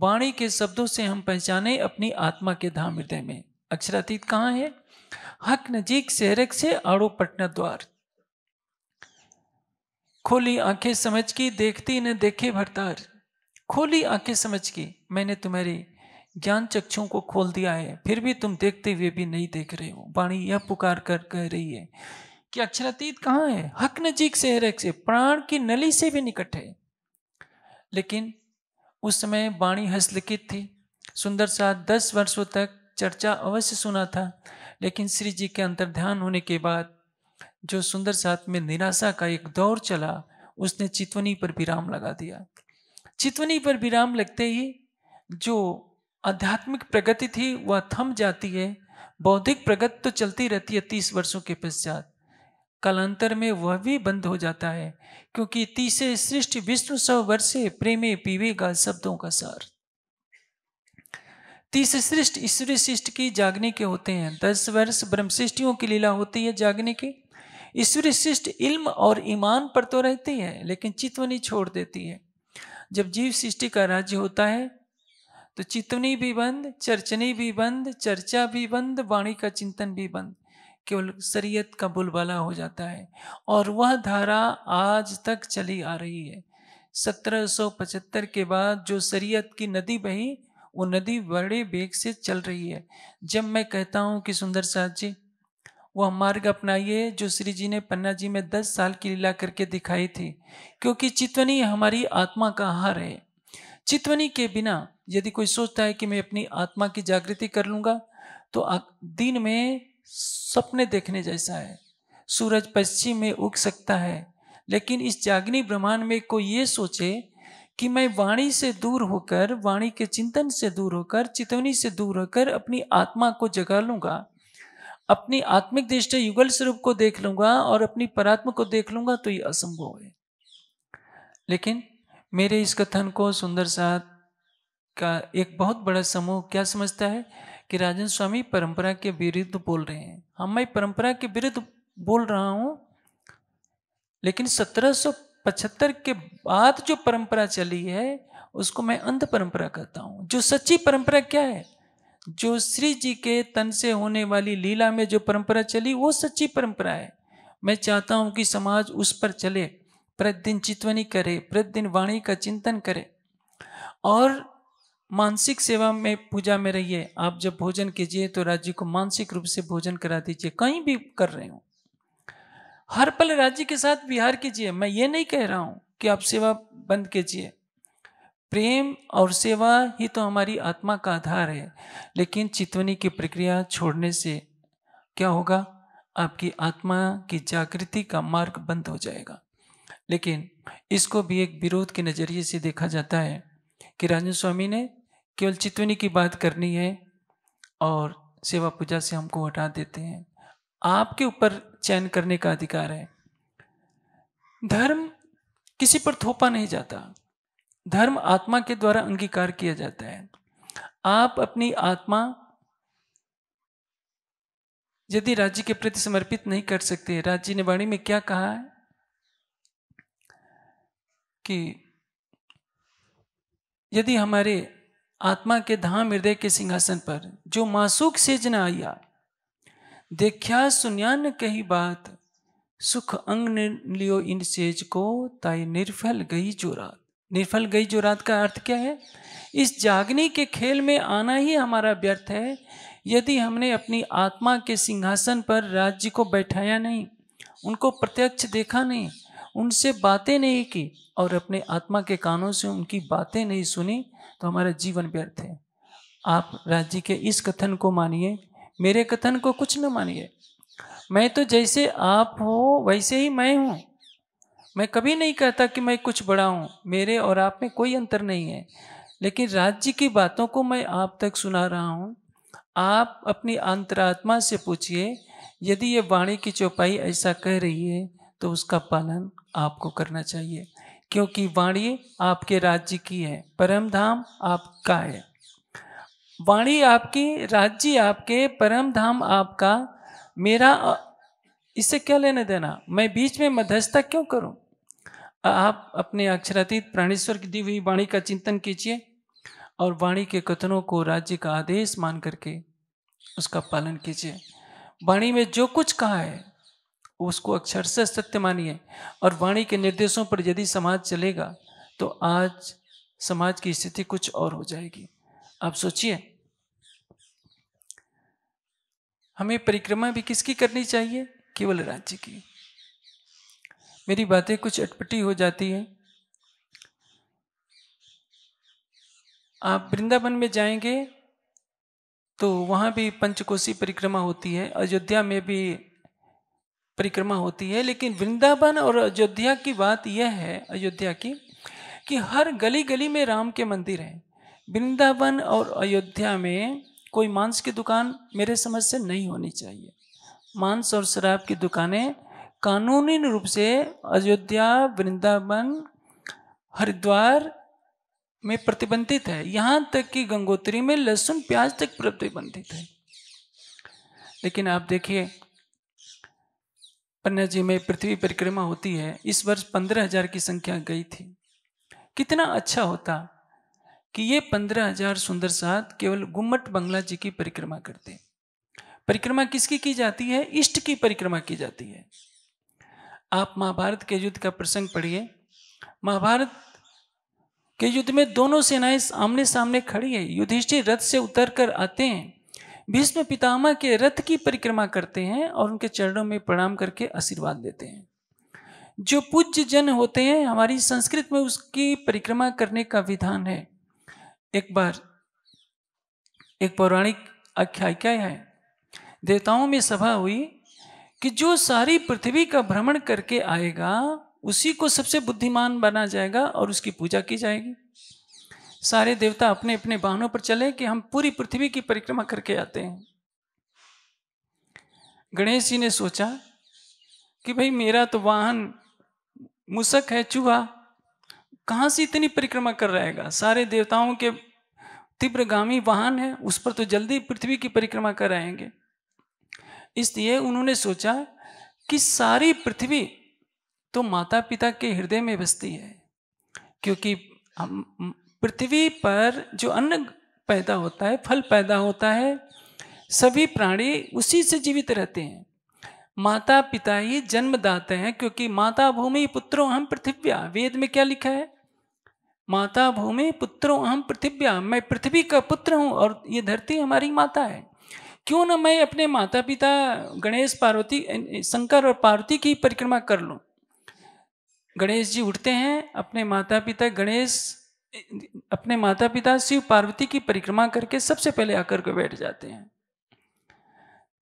वाणी के शब्दों से हम पहचाने अपनी आत्मा के धाम हृदय में अक्षरातीत कहाँ है हक नजीक सेरक से आड़ो पटना द्वार खोली आंखें समझ की देखती न देखे भरतार खोली आंखें समझ की मैंने तुम्हारी ज्ञान चक्षुओं को खोल दिया है फिर भी तुम देखते हुए भी नहीं देख रहे हो वाणी यह पुकार कर कह रही है कि अक्षरातीत कहाँ है हक नजीक से है से प्राण की नली से भी निकट है लेकिन उस समय वाणी हस्तलिखित थी सुंदर सा दस वर्षों तक चर्चा अवश्य सुना था लेकिन श्री जी के अंतर्ध्यान होने के बाद जो सुंदर साथ में निराशा का एक दौर चला उसने चितवनी पर विराम लगा दिया चितवनी पर विराम लगते ही जो आध्यात्मिक प्रगति थी वह थम जाती है बौद्धिक प्रगति तो चलती रहती है तीस वर्षों के पश्चात कालांतर में वह भी बंद हो जाता है क्योंकि तीसरे सृष्टि विष्णु सौ वर्षे प्रेमे पीवेगा शब्दों का सार तीस सृष्टि ईश्वरी सृष्टि की जागने के होते हैं दस वर्ष सृष्टियों की लीला होती है जागने की ईश्वरी सृष्टि इल्म और ईमान पर तो रहती है लेकिन नहीं छोड़ देती है जब जीव सृष्टि का राज्य होता है तो चितवनी भी बंद चर्चनी भी बंद चर्चा भी बंद वाणी का चिंतन भी बंद केवल शरीयत का बुलबला हो जाता है और वह धारा आज तक चली आ रही है 1775 के बाद जो शरीयत की नदी बही वो नदी बड़े बेग से चल रही है जब मैं कहता हूँ कि सुंदर साहद जी वह मार्ग अपनाइए जो श्री जी ने पन्ना जी में दस साल की लीला करके दिखाई थी क्योंकि चितवनी हमारी आत्मा का आहार है चितवनी के बिना यदि कोई सोचता है कि मैं अपनी आत्मा की जागृति कर लूंगा तो दिन में सपने देखने जैसा है सूरज पश्चिम में उग सकता है लेकिन इस जागनी ब्रह्मांड में कोई ये सोचे कि मैं वाणी से दूर होकर वाणी के चिंतन से दूर होकर चितवनी से दूर होकर अपनी आत्मा को जगा लूंगा अपनी आत्मिक दृष्टि युगल स्वरूप को देख लूंगा और अपनी परात्मा को देख लूंगा तो ये असंभव है लेकिन मेरे इस कथन को सुंदर साहब का एक बहुत बड़ा समूह क्या समझता है कि राजन स्वामी परंपरा के विरुद्ध बोल रहे हैं हम हाँ, मैं परंपरा के विरुद्ध बोल रहा हूँ लेकिन 1775 के बाद जो परंपरा चली है उसको मैं अंध परंपरा कहता हूँ जो सच्ची परंपरा क्या है जो श्री जी के तन से होने वाली लीला में जो परंपरा चली वो सच्ची परंपरा है मैं चाहता हूँ कि समाज उस पर चले प्रतिदिन चितवनी करे प्रतिदिन वाणी का चिंतन करे और मानसिक सेवा में पूजा में रहिए आप जब भोजन कीजिए तो राज्य को मानसिक रूप से भोजन करा दीजिए कहीं भी कर रहे हो हर पल राज्य के साथ विहार कीजिए मैं ये नहीं कह रहा हूं कि आप सेवा बंद कीजिए प्रेम और सेवा ही तो हमारी आत्मा का आधार है लेकिन चितवनी की प्रक्रिया छोड़ने से क्या होगा आपकी आत्मा की जागृति का मार्ग बंद हो जाएगा लेकिन इसको भी एक विरोध के नज़रिए से देखा जाता है कि राजू स्वामी ने केवल चितवनी की बात करनी है और सेवा पूजा से हमको हटा देते हैं आपके ऊपर चयन करने का अधिकार है धर्म किसी पर थोपा नहीं जाता धर्म आत्मा के द्वारा अंगीकार किया जाता है आप अपनी आत्मा यदि राज्य के प्रति समर्पित नहीं कर सकते राज्य ने वाणी में क्या कहा है कि यदि हमारे आत्मा के धाम हृदय के सिंहासन पर जो मासुक सेज न आया देख्या सुनयान कही बात सुख अंग लियो इन सेज को ताई निर्फल गई जो रात निर्फल गई जो रात का अर्थ क्या है इस जागने के खेल में आना ही हमारा व्यर्थ है यदि हमने अपनी आत्मा के सिंहासन पर राज्य को बैठाया नहीं उनको प्रत्यक्ष देखा नहीं उनसे बातें नहीं की और अपने आत्मा के कानों से उनकी बातें नहीं सुनी तो हमारा जीवन व्यर्थ है आप राज्य के इस कथन को मानिए मेरे कथन को कुछ न मानिए मैं तो जैसे आप हो वैसे ही मैं हूँ मैं कभी नहीं कहता कि मैं कुछ बड़ा हूँ मेरे और आप में कोई अंतर नहीं है लेकिन राज्य की बातों को मैं आप तक सुना रहा हूँ आप अपनी अंतरात्मा से पूछिए यदि ये वाणी की चौपाई ऐसा कह रही है तो उसका पालन आपको करना चाहिए क्योंकि वाणी आपके राज्य की है परम धाम आपका है वाणी आपकी राज्य आपके परम धाम आपका मेरा इससे क्या लेने देना मैं बीच में मध्यस्थता क्यों करूं आप अपने अक्षरातीत प्राणेश्वर की दी हुई वाणी का चिंतन कीजिए और वाणी के कथनों को राज्य का आदेश मान करके उसका पालन कीजिए वाणी में जो कुछ कहा है उसको अक्षरशः सत्य मानिए और वाणी के निर्देशों पर यदि समाज चलेगा तो आज समाज की स्थिति कुछ और हो जाएगी आप सोचिए हमें परिक्रमा भी किसकी करनी चाहिए केवल राज्य की मेरी बातें कुछ अटपटी हो जाती है आप वृंदावन में जाएंगे तो वहाँ भी पंचकोशी परिक्रमा होती है अयोध्या में भी परिक्रमा होती है लेकिन वृंदावन और अयोध्या की बात यह है अयोध्या की कि हर गली गली में राम के मंदिर हैं वृंदावन और अयोध्या में कोई मांस की दुकान मेरे समझ से नहीं होनी चाहिए मांस और शराब की दुकानें कानूनी रूप से अयोध्या वृंदावन हरिद्वार में प्रतिबंधित है यहाँ तक कि गंगोत्री में लहसुन प्याज तक प्रतिबंधित है लेकिन आप देखिए पन्ना जी में पृथ्वी परिक्रमा होती है इस वर्ष पंद्रह हजार की संख्या गई थी कितना अच्छा होता कि ये पंद्रह हजार सुंदर साथ केवल गुम्मट बंगला जी की परिक्रमा करते परिक्रमा किसकी की जाती है इष्ट की परिक्रमा की जाती है आप महाभारत के युद्ध का प्रसंग पढ़िए महाभारत के युद्ध में दोनों सेनाएं आमने सामने खड़ी है युधिष्ठिर रथ से उतर कर आते हैं भीष्म पितामह के रथ की परिक्रमा करते हैं और उनके चरणों में प्रणाम करके आशीर्वाद देते हैं जो पूज्य जन होते हैं हमारी संस्कृत में उसकी परिक्रमा करने का विधान है एक बार एक पौराणिक आख्यायिका है देवताओं में सभा हुई कि जो सारी पृथ्वी का भ्रमण करके आएगा उसी को सबसे बुद्धिमान बना जाएगा और उसकी पूजा की जाएगी सारे देवता अपने अपने वाहनों पर चले कि हम पूरी पृथ्वी की परिक्रमा करके आते हैं गणेश जी ने सोचा कि भाई मेरा तो वाहन मुसक है चूहा कहाँ से इतनी परिक्रमा कर रहेगा सारे देवताओं के तीव्रगामी वाहन है उस पर तो जल्दी पृथ्वी की परिक्रमा कर कराएंगे इसलिए उन्होंने सोचा कि सारी पृथ्वी तो माता पिता के हृदय में बसती है क्योंकि हम पृथ्वी पर जो अन्न पैदा होता है फल पैदा होता है सभी प्राणी उसी से जीवित रहते हैं माता पिता ही जन्मदाते हैं क्योंकि माता भूमि पुत्रो अहम पृथ्व्या वेद में क्या लिखा है माता भूमि पुत्रो अहम पृथ्व्या मैं पृथ्वी का पुत्र हूँ और ये धरती हमारी माता है क्यों ना मैं अपने माता पिता गणेश पार्वती शंकर और पार्वती की परिक्रमा कर लूँ गणेश जी उठते हैं अपने माता पिता गणेश अपने माता पिता शिव पार्वती की परिक्रमा करके सबसे पहले आकर के बैठ जाते हैं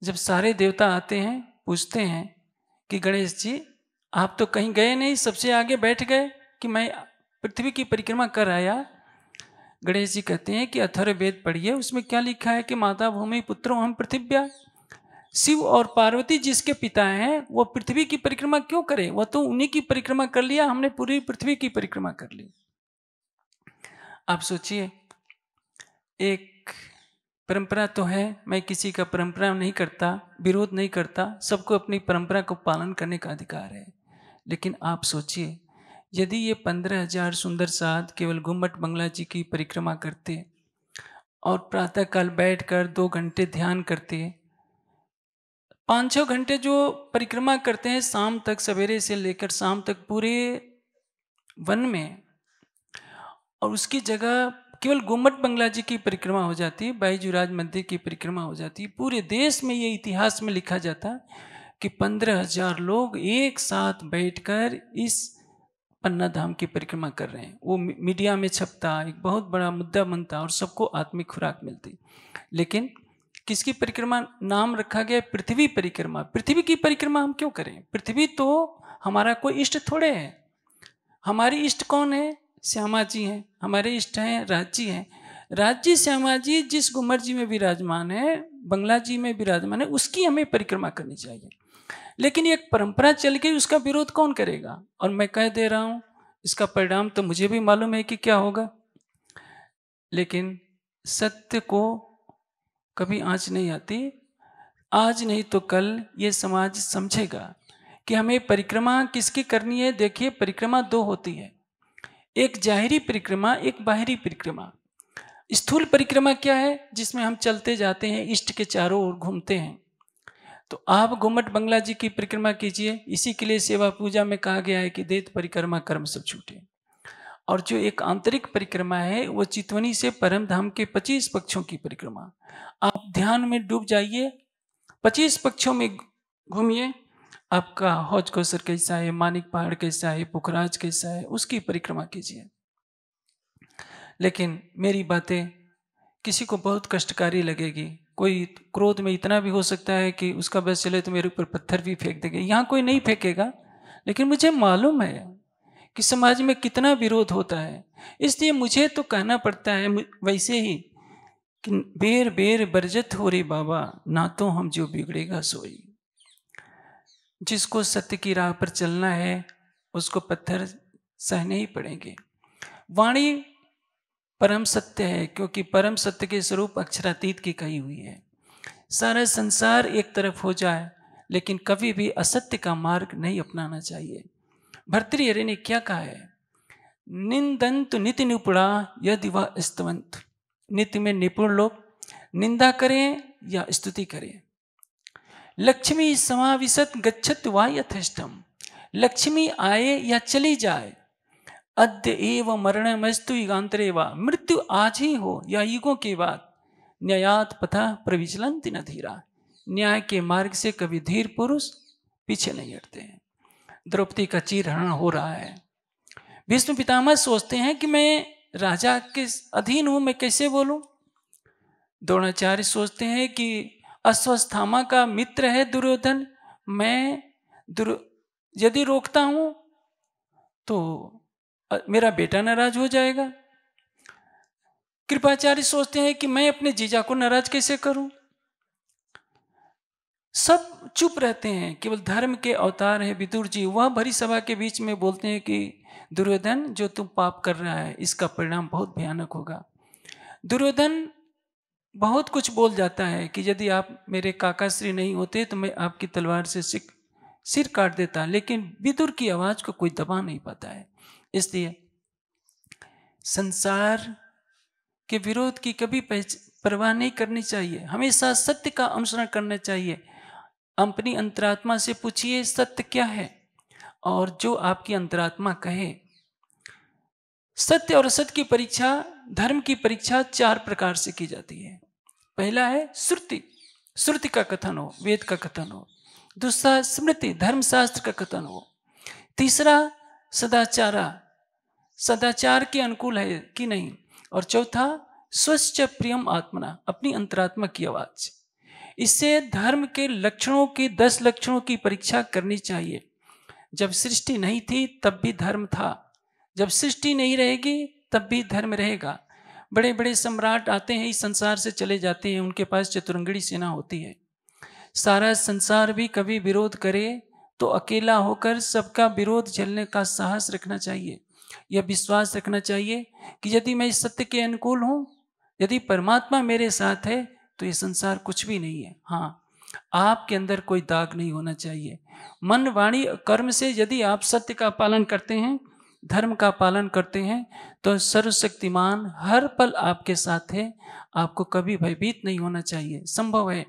जब सारे देवता आते हैं पूछते हैं कि गणेश जी आप तो कहीं गए नहीं सबसे आगे बैठ गए कि मैं पृथ्वी की परिक्रमा कर आया गणेश जी कहते हैं कि अथर्ववेद पढ़िए उसमें क्या लिखा है कि माता भूमि पुत्रों हम पृथ्व्या शिव और पार्वती जिसके पिता हैं वो पृथ्वी की परिक्रमा क्यों करें वह तो उन्हीं की परिक्रमा कर लिया हमने पूरी पृथ्वी की परिक्रमा कर ली आप सोचिए एक परंपरा तो है मैं किसी का परंपरा नहीं करता विरोध नहीं करता सबको अपनी परंपरा को पालन करने का अधिकार है लेकिन आप सोचिए यदि ये पंद्रह हजार सुंदर साध केवल घुम्बट बंगला जी की परिक्रमा करते और प्रातःकाल बैठ कर दो घंटे ध्यान करते पाँच छः घंटे जो परिक्रमा करते हैं शाम तक सवेरे से लेकर शाम तक पूरे वन में और उसकी जगह केवल गोमट बंगला जी की परिक्रमा हो जाती है बाईजूराज मंदिर की परिक्रमा हो जाती है पूरे देश में ये इतिहास में लिखा जाता कि पंद्रह हजार लोग एक साथ बैठकर इस पन्ना धाम की परिक्रमा कर रहे हैं वो मीडिया में छपता एक बहुत बड़ा मुद्दा बनता और सबको आत्मिक खुराक मिलती लेकिन किसकी परिक्रमा नाम रखा गया पृथ्वी परिक्रमा पृथ्वी की परिक्रमा हम क्यों करें पृथ्वी तो हमारा कोई इष्ट थोड़े है हमारी इष्ट कौन है श्यामा जी हैं हमारे इष्ट हैं राज्य हैं राज्य श्यामा जी जिस गुमर जी में विराजमान है बंगला जी में विराजमान है उसकी हमें परिक्रमा करनी चाहिए लेकिन एक परंपरा चल गई उसका विरोध कौन करेगा और मैं कह दे रहा हूँ इसका परिणाम तो मुझे भी मालूम है कि क्या होगा लेकिन सत्य को कभी आँच नहीं आती आज नहीं तो कल ये समाज समझेगा कि हमें परिक्रमा किसकी करनी है देखिए परिक्रमा दो होती है एक जाहिरी परिक्रमा एक बाहरी परिक्रमा स्थूल परिक्रमा क्या है जिसमें हम चलते जाते हैं इष्ट के चारों ओर घूमते हैं तो आप घुमट बंगला जी की परिक्रमा कीजिए इसी के लिए सेवा पूजा में कहा गया है कि देत परिक्रमा कर्म सब छूटे और जो एक आंतरिक परिक्रमा है वो चितवनी से परम धाम के 25 पक्षों की परिक्रमा आप ध्यान में डूब जाइए 25 पक्षों में घूमिए आपका हौज कौसर कैसा है मानिक पहाड़ कैसा है पुखराज कैसा है उसकी परिक्रमा कीजिए लेकिन मेरी बातें किसी को बहुत कष्टकारी लगेगी कोई क्रोध में इतना भी हो सकता है कि उसका बस चले तो मेरे ऊपर पत्थर भी फेंक देंगे यहाँ कोई नहीं फेंकेगा लेकिन मुझे मालूम है कि समाज में कितना विरोध होता है इसलिए मुझे तो कहना पड़ता है वैसे ही कि बेर बेर बरजत हो रही बाबा ना तो हम जो बिगड़ेगा सोई जिसको सत्य की राह पर चलना है उसको पत्थर सहने ही पड़ेंगे वाणी परम सत्य है क्योंकि परम सत्य के स्वरूप अक्षरातीत की कही हुई है सारा संसार एक तरफ हो जाए लेकिन कभी भी असत्य का मार्ग नहीं अपनाना चाहिए भर्तृहरि ने क्या कहा है निंदंत नित निपुणा यदि वह स्तवंत नित्य में निपुण लोग निंदा करें या स्तुति करें लक्ष्मी समाविशत गच्छत वा यथेष्टम लक्ष्मी आए या चली जाए अद्य एव मरण मस्तु युगांतरे वा मृत्यु आज ही हो या युगों के बाद न्यायात पथा प्रविचलंति न धीरा न्याय के मार्ग से कभी धीर पुरुष पीछे नहीं हटते हैं द्रौपदी का चीरहरण हो रहा है विष्णु पितामह सोचते हैं कि मैं राजा के अधीन हूं मैं कैसे बोलूं द्रोणाचार्य सोचते हैं कि अश्वस्थामा का मित्र है दुर्योधन मैं दुर यदि रोकता हूं तो मेरा बेटा नाराज हो जाएगा कृपाचार्य सोचते हैं कि मैं अपने जीजा को नाराज कैसे करूं सब चुप रहते हैं केवल धर्म के अवतार है विदुर जी वह भरी सभा के बीच में बोलते हैं कि दुर्योधन जो तुम पाप कर रहा है इसका परिणाम बहुत भयानक होगा दुर्योधन बहुत कुछ बोल जाता है कि यदि आप मेरे काका श्री नहीं होते तो मैं आपकी तलवार से सिक सिर काट देता लेकिन विदुर की आवाज को कोई दबा नहीं पाता है इसलिए संसार के विरोध की कभी परवाह नहीं करनी चाहिए हमेशा सत्य का अनुसरण करना चाहिए अपनी अंतरात्मा से पूछिए सत्य क्या है और जो आपकी अंतरात्मा कहे सत्य और असत्य की परीक्षा धर्म की परीक्षा चार प्रकार से की जाती है पहला है श्रुति श्रुति का कथन हो वेद का कथन हो दूसरा स्मृति धर्मशास्त्र का कथन हो तीसरा सदाचारा सदाचार के अनुकूल है कि नहीं और चौथा स्वच्छ प्रियम आत्मना अपनी अंतरात्मा की आवाज इससे धर्म के लक्षणों की दस लक्षणों की परीक्षा करनी चाहिए जब सृष्टि नहीं थी तब भी धर्म था जब सृष्टि नहीं रहेगी तब भी धर्म रहेगा बड़े बड़े सम्राट आते हैं इस संसार से चले जाते हैं उनके पास चतुरंगड़ी सेना होती है सारा संसार भी कभी विरोध करे तो अकेला होकर सबका विरोध झेलने का साहस रखना चाहिए यह विश्वास रखना चाहिए कि यदि मैं इस सत्य के अनुकूल हूँ यदि परमात्मा मेरे साथ है तो ये संसार कुछ भी नहीं है हाँ आपके अंदर कोई दाग नहीं होना चाहिए मन वाणी कर्म से यदि आप सत्य का पालन करते हैं धर्म का पालन करते हैं तो सर्वशक्तिमान हर पल आपके साथ है आपको कभी भयभीत नहीं होना चाहिए संभव है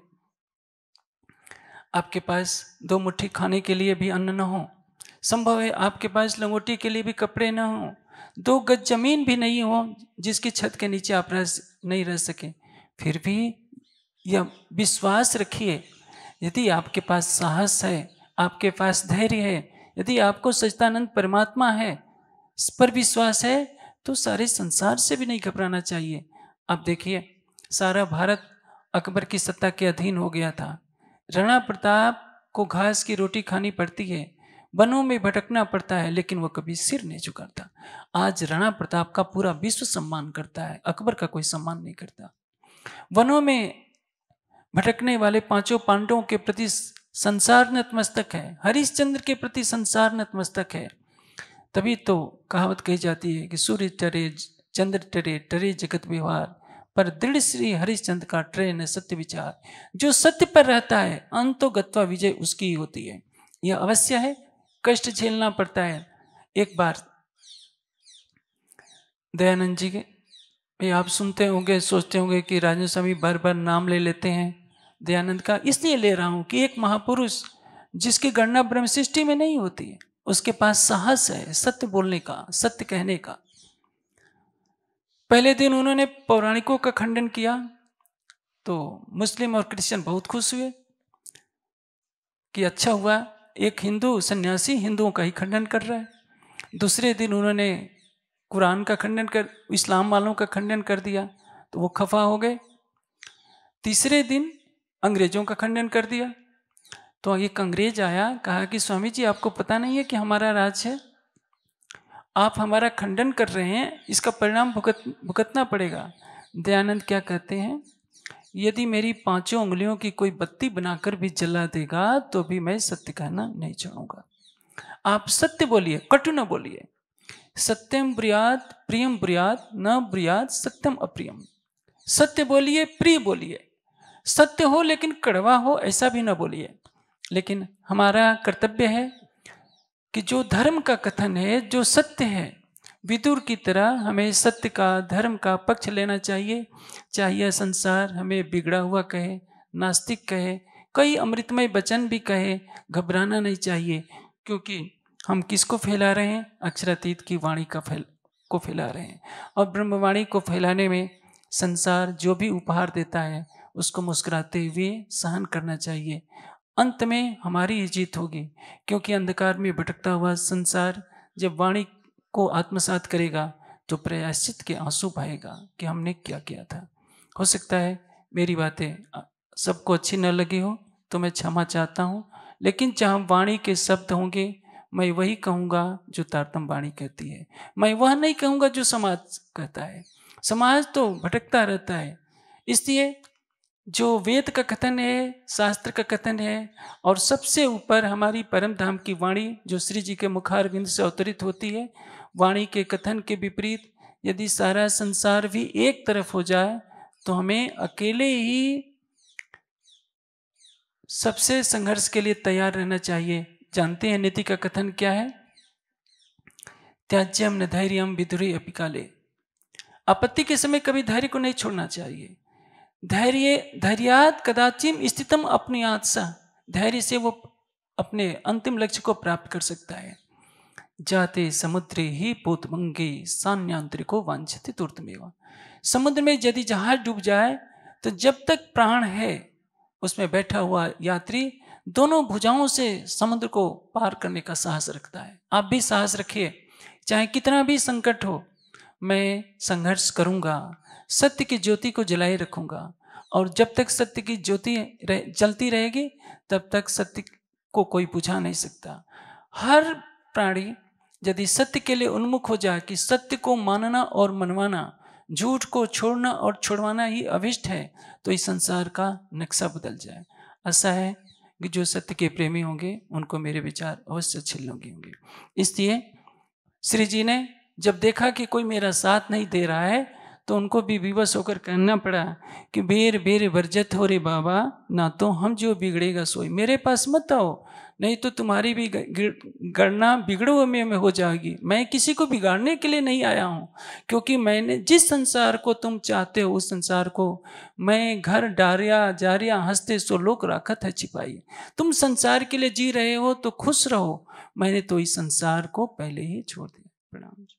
आपके पास दो मुट्ठी खाने के लिए भी अन्न न हो संभव है आपके पास लंगोटी के लिए भी कपड़े न हो दो गज जमीन भी नहीं हो जिसकी छत के नीचे आप रह नहीं रह सके फिर भी यह विश्वास रखिए यदि आपके पास साहस है आपके पास धैर्य है यदि आपको सच्चिदानंद परमात्मा है इस पर विश्वास है तो सारे संसार से भी नहीं घबराना चाहिए अब देखिए सारा भारत अकबर की सत्ता के अधीन हो गया था राणा प्रताप को घास की रोटी खानी पड़ती है वनों में भटकना पड़ता है लेकिन वह कभी सिर नहीं झुकाता आज राणा प्रताप का पूरा विश्व सम्मान करता है अकबर का कोई सम्मान नहीं करता वनों में भटकने वाले पांचों पांडवों के प्रति संसार नतमस्तक है हरिश्चंद्र के प्रति संसार नतमस्तक है तभी तो कहावत कही जाती है कि सूर्य टरे चंद्र टरे टरे जगत व्यवहार पर दृढ़ श्री हरिश्चंद्र का ट्रेन है सत्य विचार जो सत्य पर रहता है अंतो गत्वा विजय उसकी ही होती है यह अवश्य है कष्ट झेलना पड़ता है एक बार दयानंद जी के ये आप सुनते होंगे सोचते होंगे कि राजेंद्र स्वामी बार बार नाम ले लेते हैं दयानंद का इसलिए ले रहा हूँ कि एक महापुरुष जिसकी गणना ब्रह्म सृष्टि में नहीं होती है उसके पास साहस है सत्य बोलने का सत्य कहने का पहले दिन उन्होंने पौराणिकों का खंडन किया तो मुस्लिम और क्रिश्चियन बहुत खुश हुए कि अच्छा हुआ एक हिंदू सन्यासी हिंदुओं का ही खंडन कर रहा है दूसरे दिन उन्होंने कुरान का खंडन कर इस्लाम वालों का खंडन कर दिया तो वो खफा हो गए तीसरे दिन अंग्रेजों का खंडन कर दिया तो एक अंग्रेज आया कहा कि स्वामी जी आपको पता नहीं है कि हमारा राज है आप हमारा खंडन कर रहे हैं इसका परिणाम भुगत भुगतना पड़ेगा दयानंद क्या कहते हैं यदि मेरी पांचों उंगलियों की कोई बत्ती बनाकर भी जला देगा तो भी मैं सत्य कहना नहीं चाहूँगा आप सत्य बोलिए कटु न बोलिए सत्यम ब्रियात प्रियम ब्रियात न ब्रियात सत्यम अप्रियम सत्य बोलिए प्रिय बोलिए सत्य हो लेकिन कड़वा हो ऐसा भी न बोलिए लेकिन हमारा कर्तव्य है कि जो धर्म का कथन है जो सत्य है विदुर की तरह हमें सत्य का धर्म का पक्ष लेना चाहिए चाहिए संसार हमें बिगड़ा हुआ कहे नास्तिक कहे कई अमृतमय वचन भी कहे घबराना नहीं चाहिए क्योंकि हम किसको फैला रहे हैं अक्षरातीत की वाणी का फैल को फैला रहे हैं और ब्रह्मवाणी को फैलाने में संसार जो भी उपहार देता है उसको मुस्कुराते हुए सहन करना चाहिए अंत में हमारी ही जीत होगी क्योंकि अंधकार में भटकता हुआ संसार जब वाणी को आत्मसात करेगा तो प्रयाश्चित के आंसू पाएगा कि हमने क्या किया था हो सकता है मेरी बातें सबको अच्छी न लगी हो तो मैं क्षमा चाहता हूँ लेकिन जहाँ वाणी के शब्द होंगे मैं वही कहूँगा जो तारतम वाणी कहती है मैं वह नहीं कहूँगा जो समाज कहता है समाज तो भटकता रहता है इसलिए जो वेद का कथन है शास्त्र का कथन है और सबसे ऊपर हमारी परम धाम की वाणी जो श्री जी के मुखारविंद से अवतरित होती है वाणी के कथन के विपरीत यदि सारा संसार भी एक तरफ हो जाए तो हमें अकेले ही सबसे संघर्ष के लिए तैयार रहना चाहिए जानते हैं नीति का कथन क्या है त्याज्यम न धैर्यम विधुरी अपिकाले आपत्ति के समय कभी धैर्य को नहीं छोड़ना चाहिए धैर्य धैर्यात कदाचिम स्थितम अपने आत्सा धैर्य से वो अपने अंतिम लक्ष्य को प्राप्त कर सकता है जाते समुद्र ही पोतमंगी सान्यांतरिको वांछित तुर्तमेवा समुद्र में यदि जहाज डूब जाए तो जब तक प्राण है उसमें बैठा हुआ यात्री दोनों भुजाओं से समुद्र को पार करने का साहस रखता है आप भी साहस रखिए चाहे कितना भी संकट हो मैं संघर्ष करूंगा सत्य की ज्योति को जलाए रखूंगा और जब तक सत्य की ज्योति रह, जलती रहेगी तब तक सत्य को कोई बुझा नहीं सकता हर प्राणी यदि सत्य के लिए उन्मुख हो जाए कि सत्य को मानना और मनवाना झूठ को छोड़ना और छोड़वाना ही अभिष्ट है तो इस संसार का नक्शा बदल जाए ऐसा है कि जो सत्य के प्रेमी होंगे उनको मेरे विचार अवश्य अच्छे लगे होंगे इसलिए श्री जी ने जब देखा कि कोई मेरा साथ नहीं दे रहा है तो उनको भी विवश होकर कहना पड़ा कि बेर बेर वर्जत हो रे बाबा ना तो हम जो बिगड़ेगा सोई मेरे पास मत आओ नहीं तो तुम्हारी भी गणना बिगड़ो में हो जाएगी मैं किसी को बिगाड़ने के लिए नहीं आया हूँ क्योंकि मैंने जिस संसार को तुम चाहते हो उस संसार को मैं घर डारिया जारिया हंसते सो लोक राखत है छिपाई तुम संसार के लिए जी रहे हो तो खुश रहो मैंने तो इस संसार को पहले ही छोड़ दिया प्रणाम